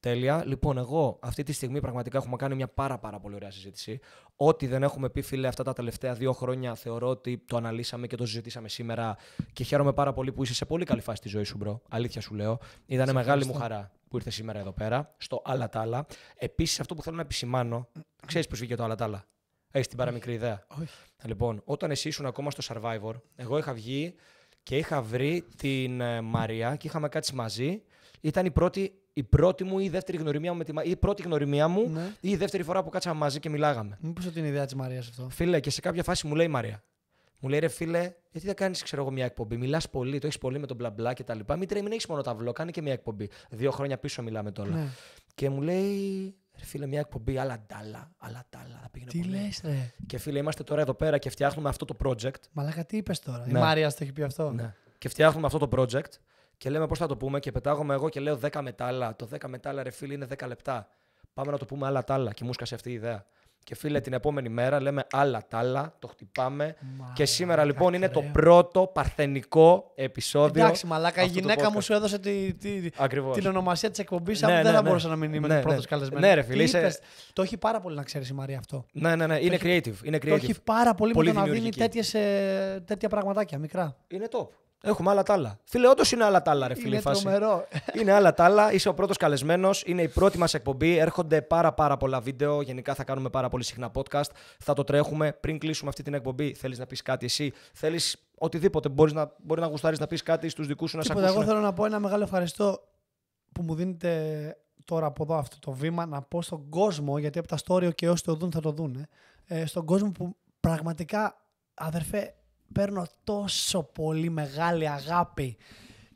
Τέλεια. Λοιπόν, εγώ αυτή τη στιγμή πραγματικά έχουμε κάνει μια πάρα, πάρα πολύ ωραία συζήτηση. Ό,τι δεν έχουμε πει, φίλε, αυτά τα τελευταία δύο χρόνια θεωρώ ότι το αναλύσαμε και το συζητήσαμε σήμερα. Και χαίρομαι πάρα πολύ που είσαι σε πολύ καλή φάση στη ζωή σου, μπρο. Αλήθεια σου λέω. Ήταν μεγάλη μου χαρά που ήρθες σήμερα εδώ πέρα, στο Άλλα Τάλα. Επίσης, αυτό που θέλω να επισημάνω. Ξέρεις πώς βγήκε το Άλλα Τάλα. Έχεις την παραμικρή ιδέα. Όχι. Λοιπόν, όταν εσύ ήσουν ακόμα στο survivor, εγώ είχα βγει και είχα βρει την ε, Μαρία και είχαμε κάτσει μαζί. Ήταν η πρώτη η πρώτη μου ή η δεύτερη γνωριμία μου με τη Μαρία. Η πρώτη γνωριμία μου ναι. ή η δεύτερη φορά που κάτσαμε μαζί και μιλάγαμε. Μήπως η ιδέα της Μαρίας αυτό. Φίλε, και σε κάποια φάση μου λέει η Μαρία. Μου λέει ρε φίλε, γιατί δεν κάνεις, ξέρω εγώ, μια εκπομπή. Μιλάς πολύ, το έχεις πολύ με τον μπλα μπλα και τα λοιπά. Μην τρέμει, έχεις μόνο ταυλό, κάνει και μια εκπομπή. Δύο χρόνια πίσω μιλάμε τώρα. Ναι. Και μου λέει, ρε φίλε, μια εκπομπή, άλλα ντάλα, άλλα ντάλα. Τι λες, ρε. Και φίλε, είμαστε τώρα εδώ πέρα και φτιάχνουμε αυτό το project. Μαλάκα, τι είπες τώρα. Ναι. Η Μάρια το έχει πει αυτό. Ναι. Και φτιάχνουμε αυτό το project και λέμε πώς θα το πούμε και πετάγομαι εγώ και λέω 10 μετάλλα. Το 10 μετάλλα, ρε φίλε, είναι 10 λεπτά. Πάμε να το πούμε άλλα τάλα. Και μου σκάσε αυτή η ιδέα. Και φίλε, την επόμενη μέρα λέμε άλλα τάλα, το χτυπάμε. και σήμερα λοιπόν είναι το πρώτο παρθενικό επεισόδιο. Εντάξει, μαλάκα, η γυναίκα μου σου έδωσε τη, τη, την ονομασία της εκπομπής, ναι, ναι, δεν θα ναι. μπορούσα να μην είμαι ναι, πρώτο καλεσμένο. Ναι, ναι ρε φίλε. Είσαι... Το έχει πάρα πολύ να ξέρεις η Μαρία αυτό. Ναι, ναι, ναι, είναι creative. Είναι creative. Το έχει πάρα πολύ, με το να δίνει ε, τέτοια πραγματάκια μικρά. Είναι top. Έχουμε άλλα τα άλλα. Φίλε, όντως είναι άλλα τα άλλα, ρε φίλε. Είναι φάση. τρομερό. Είναι άλλα τα άλλα. Είσαι ο πρώτος καλεσμένος. Είναι η πρώτη μας εκπομπή. Έρχονται πάρα, πάρα πολλά βίντεο. Γενικά θα κάνουμε πάρα πολύ συχνά podcast. Θα το τρέχουμε. Πριν κλείσουμε αυτή την εκπομπή, θέλεις να πεις κάτι εσύ. Θέλεις οτιδήποτε. Μπορείς να, μπορεί να γουστάρεις να πεις κάτι στους δικούς σου να σε ακούσουν. Εγώ θέλω να πω ένα μεγάλο ευχαριστώ που μου δίνετε τώρα από εδώ αυτό το βήμα να πω στον κόσμο, γιατί από τα story και όσοι το δουν θα το δουν. Ε, στον κόσμο που πραγματικά, αδερφέ, παίρνω τόσο πολύ μεγάλη αγάπη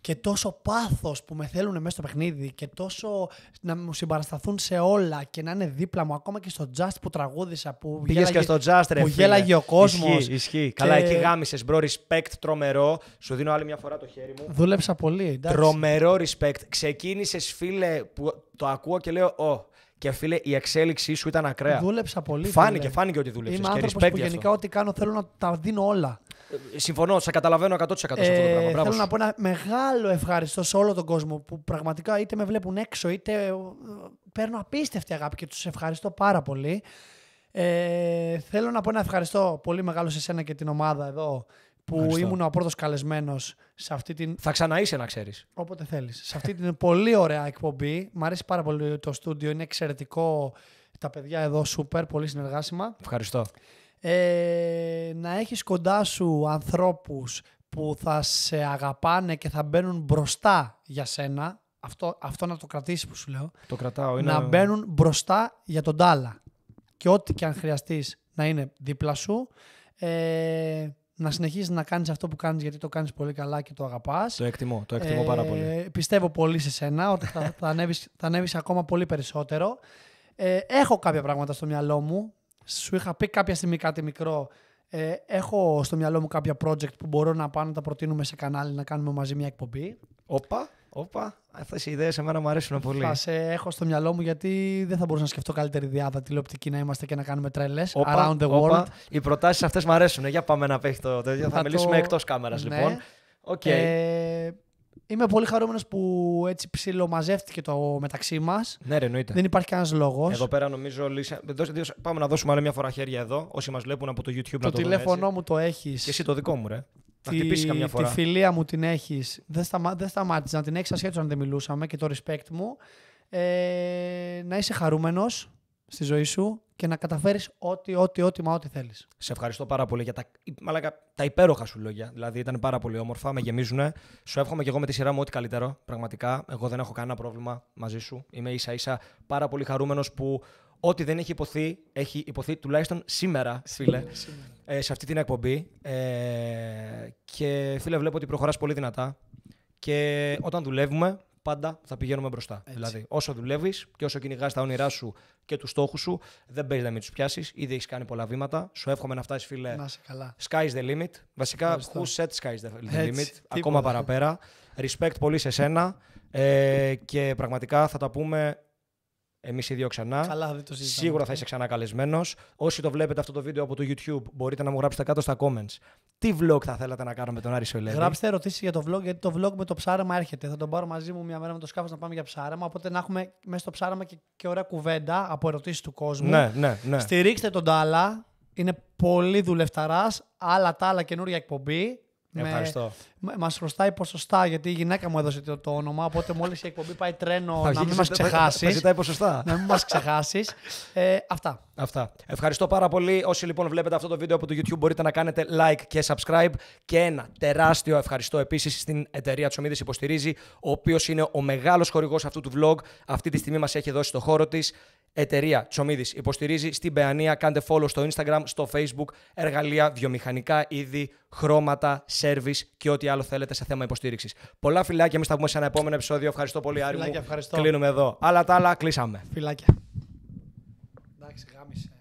και τόσο πάθος που με θέλουν μέσα στο παιχνίδι και τόσο να μου συμπαρασταθούν σε όλα και να είναι δίπλα μου ακόμα και στο Just που τραγούδισα που, γέλαγε, και στο just, που γέλαγε ο κόσμος. Ισχύει, ισχύει. Και... Καλά εκεί γάμισες μπρο, respect τρομερό. Σου δίνω άλλη μια φορά το χέρι μου. Δούλεψα πολύ, εντάξει. Τρομερό respect. Ξεκίνησες φίλε που το ακούω και λέω «Ω, και φίλε, η εξέλιξή σου ήταν ακραία. Δούλεψα πολύ. Φάνηκε, φάνηκε ότι δούλεψες. Είμαι άνθρωπος που γενικά ό,τι κάνω θέλω να τα δίνω όλα. Συμφωνώ, σε καταλαβαίνω 100% σε αυτό το ε, πράγμα. Θέλω να πω ένα μεγάλο ευχαριστώ σε όλο τον κόσμο που πραγματικά είτε με βλέπουν έξω είτε ε, παίρνω απίστευτη αγάπη και τους ευχαριστώ πάρα πολύ. Ε, θέλω να πω ένα ευχαριστώ πολύ μεγάλο σε εσένα και την ομάδα εδώ που ήμουν ο πρώτος καλεσμένος σε αυτή την. Θα ξαναείσαι να ξέρεις. Όποτε θέλεις. σε αυτή την πολύ ωραία εκπομπή. Μ' αρέσει πάρα πολύ το στούντιο. Είναι εξαιρετικό. Τα παιδιά εδώ, σούπερ, πολύ συνεργάσιμα. Ευχαριστώ ε, να έχεις κοντά σου ανθρώπους που θα σε αγαπάνε και θα μπαίνουν μπροστά για σένα. Αυτό, αυτό να το κρατήσεις που σου λέω. Το κρατάω. Είναι... Να μπαίνουν μπροστά για τον τάλα. Και ό,τι και αν χρειαστείς να είναι δίπλα σου. Ε, να συνεχίζεις να κάνεις αυτό που κάνεις γιατί το κάνεις πολύ καλά και το αγαπάς. Το εκτιμώ, το εκτιμώ ε, πάρα πολύ. Πιστεύω πολύ σε σένα ότι θα, θα, ανέβεις, ακόμα πολύ περισσότερο. Ε, έχω κάποια πράγματα στο μυαλό μου σου είχα πει κάποια στιγμή κάτι μικρό. Ε, έχω στο μυαλό μου κάποια project που μπορώ να πάω να τα προτείνουμε σε κανάλι να κάνουμε μαζί μια εκπομπή. Όπα, όπα. Αυτέ οι ιδέες εμένα μου αρέσουν πολύ. Θα σε έχω στο μυαλό μου γιατί δεν θα μπορούσα να σκεφτώ καλύτερη διάδα τηλεοπτική να είμαστε και να κάνουμε τρελέ. Around the world. Οι προτάσεις αυτές μου αρέσουν. Για πάμε να παίχτε το Θα, μιλήσουμε το... εκτός κάμερας ναι. λοιπόν. Okay. Ε, Είμαι πολύ χαρούμενος που έτσι ψιλομαζεύτηκε το μεταξύ μας. Ναι, ρε, εννοείται. Δεν υπάρχει κανένας λόγος. Εδώ πέρα νομίζω. Πάμε να δώσουμε άλλη μια φορά χέρια εδώ. Όσοι μας βλέπουν από το YouTube το να το τηλέφωνό μου το έχεις. Και εσύ το δικό μου, ρε. Τη... Να χτυπήσεις καμιά φορά. Τη φιλία μου την έχεις. Δεν, σταμα... δεν σταμάτησε να την έχεις ασχέτως αν δεν μιλούσαμε και το respect μου. Ε... Να είσαι χαρούμενος στη ζωή σου και να καταφέρεις ό,τι, ό,τι, ό,τι, μα ό,τι θέλεις. Σε ευχαριστώ πάρα πολύ για τα, μαλακα, τα υπέροχα σου λόγια. Δηλαδή ήταν πάρα πολύ όμορφα, με γεμίζουν. Σου εύχομαι και εγώ με τη σειρά μου ό,τι καλύτερο. Πραγματικά, εγώ δεν έχω κανένα πρόβλημα μαζί σου. Είμαι ίσα ίσα πάρα πολύ χαρούμενος που ό,τι δεν έχει υποθεί, έχει υποθεί τουλάχιστον σήμερα, φίλε, ε, σε αυτή την εκπομπή. Ε, και φίλε, βλέπω ότι προχωράς πολύ δυνατά. Και όταν δουλεύουμε, πάντα θα πηγαίνουμε μπροστά. Δηλαδή, όσο δουλεύεις και όσο κυνηγάς τα όνειρά σου και τους στόχους σου, δεν παίζει να μην τους πιάσεις. Ήδη έχεις κάνει πολλά βήματα. Σου εύχομαι να φτάσεις, φίλε. Να καλά. Sky's the limit. Βασικά, Ευχαριστώ. who set sky's the limit. Ακόμα παραπέρα. Respect πολύ σε σένα. Ε, και πραγματικά θα τα πούμε Εμείς οι δύο ξανά. Σίγουρα θα είσαι ξανά Όσοι το βλέπετε αυτό το βίντεο από το YouTube, μπορείτε να μου γράψετε κάτω στα comments. Τι vlog θα θέλατε να κάνουμε τον Άρη Σολέδη. Γράψτε ερωτήσεις για το vlog, γιατί το vlog με το ψάρεμα έρχεται. Θα τον πάρω μαζί μου μια μέρα με το σκάφος να πάμε για ψάρεμα. Οπότε να έχουμε μέσα στο ψάρεμα και, και ωραία κουβέντα από ερωτήσεις του κόσμου. Ναι, ναι, ναι. Στηρίξτε τον Τάλα. Είναι πολύ δουλευταράς. Άλλα τα άλλα καινούρια εκπομπή. Ευχαριστώ. Μας χρωστάει ποσοστά γιατί η γυναίκα μου έδωσε το, το όνομα. Οπότε μόλις η εκπομπή πάει τρένο να μην μα ξεχάσει. ζητάει ποσοστά. Να μην μας ξεχάσεις. Ε, αυτά. αυτά. Ευχαριστώ πάρα πολύ. Όσοι λοιπόν βλέπετε αυτό το βίντεο από το YouTube, μπορείτε να κάνετε like και subscribe. Και ένα τεράστιο ευχαριστώ επίσης στην εταιρεία Τσομίδης Υποστηρίζει, ο οποίος είναι ο μεγάλος χορηγός αυτού του vlog. Αυτή τη στιγμή μας έχει δώσει το χώρο της εταιρεία Τσομίδης υποστηρίζει στην Παιανία. Κάντε follow στο Instagram, στο Facebook, εργαλεία, βιομηχανικά είδη, χρώματα, service και ό,τι άλλο θέλετε σε θέμα υποστήριξης. Πολλά φιλάκια, εμείς θα πούμε σε ένα επόμενο επεισόδιο. Ευχαριστώ πολύ, φιλάκια, Άρη. Κλείνουμε εδώ. Άλλα τα άλλα, κλείσαμε. Φιλάκια. Εντάξει, γάμισε.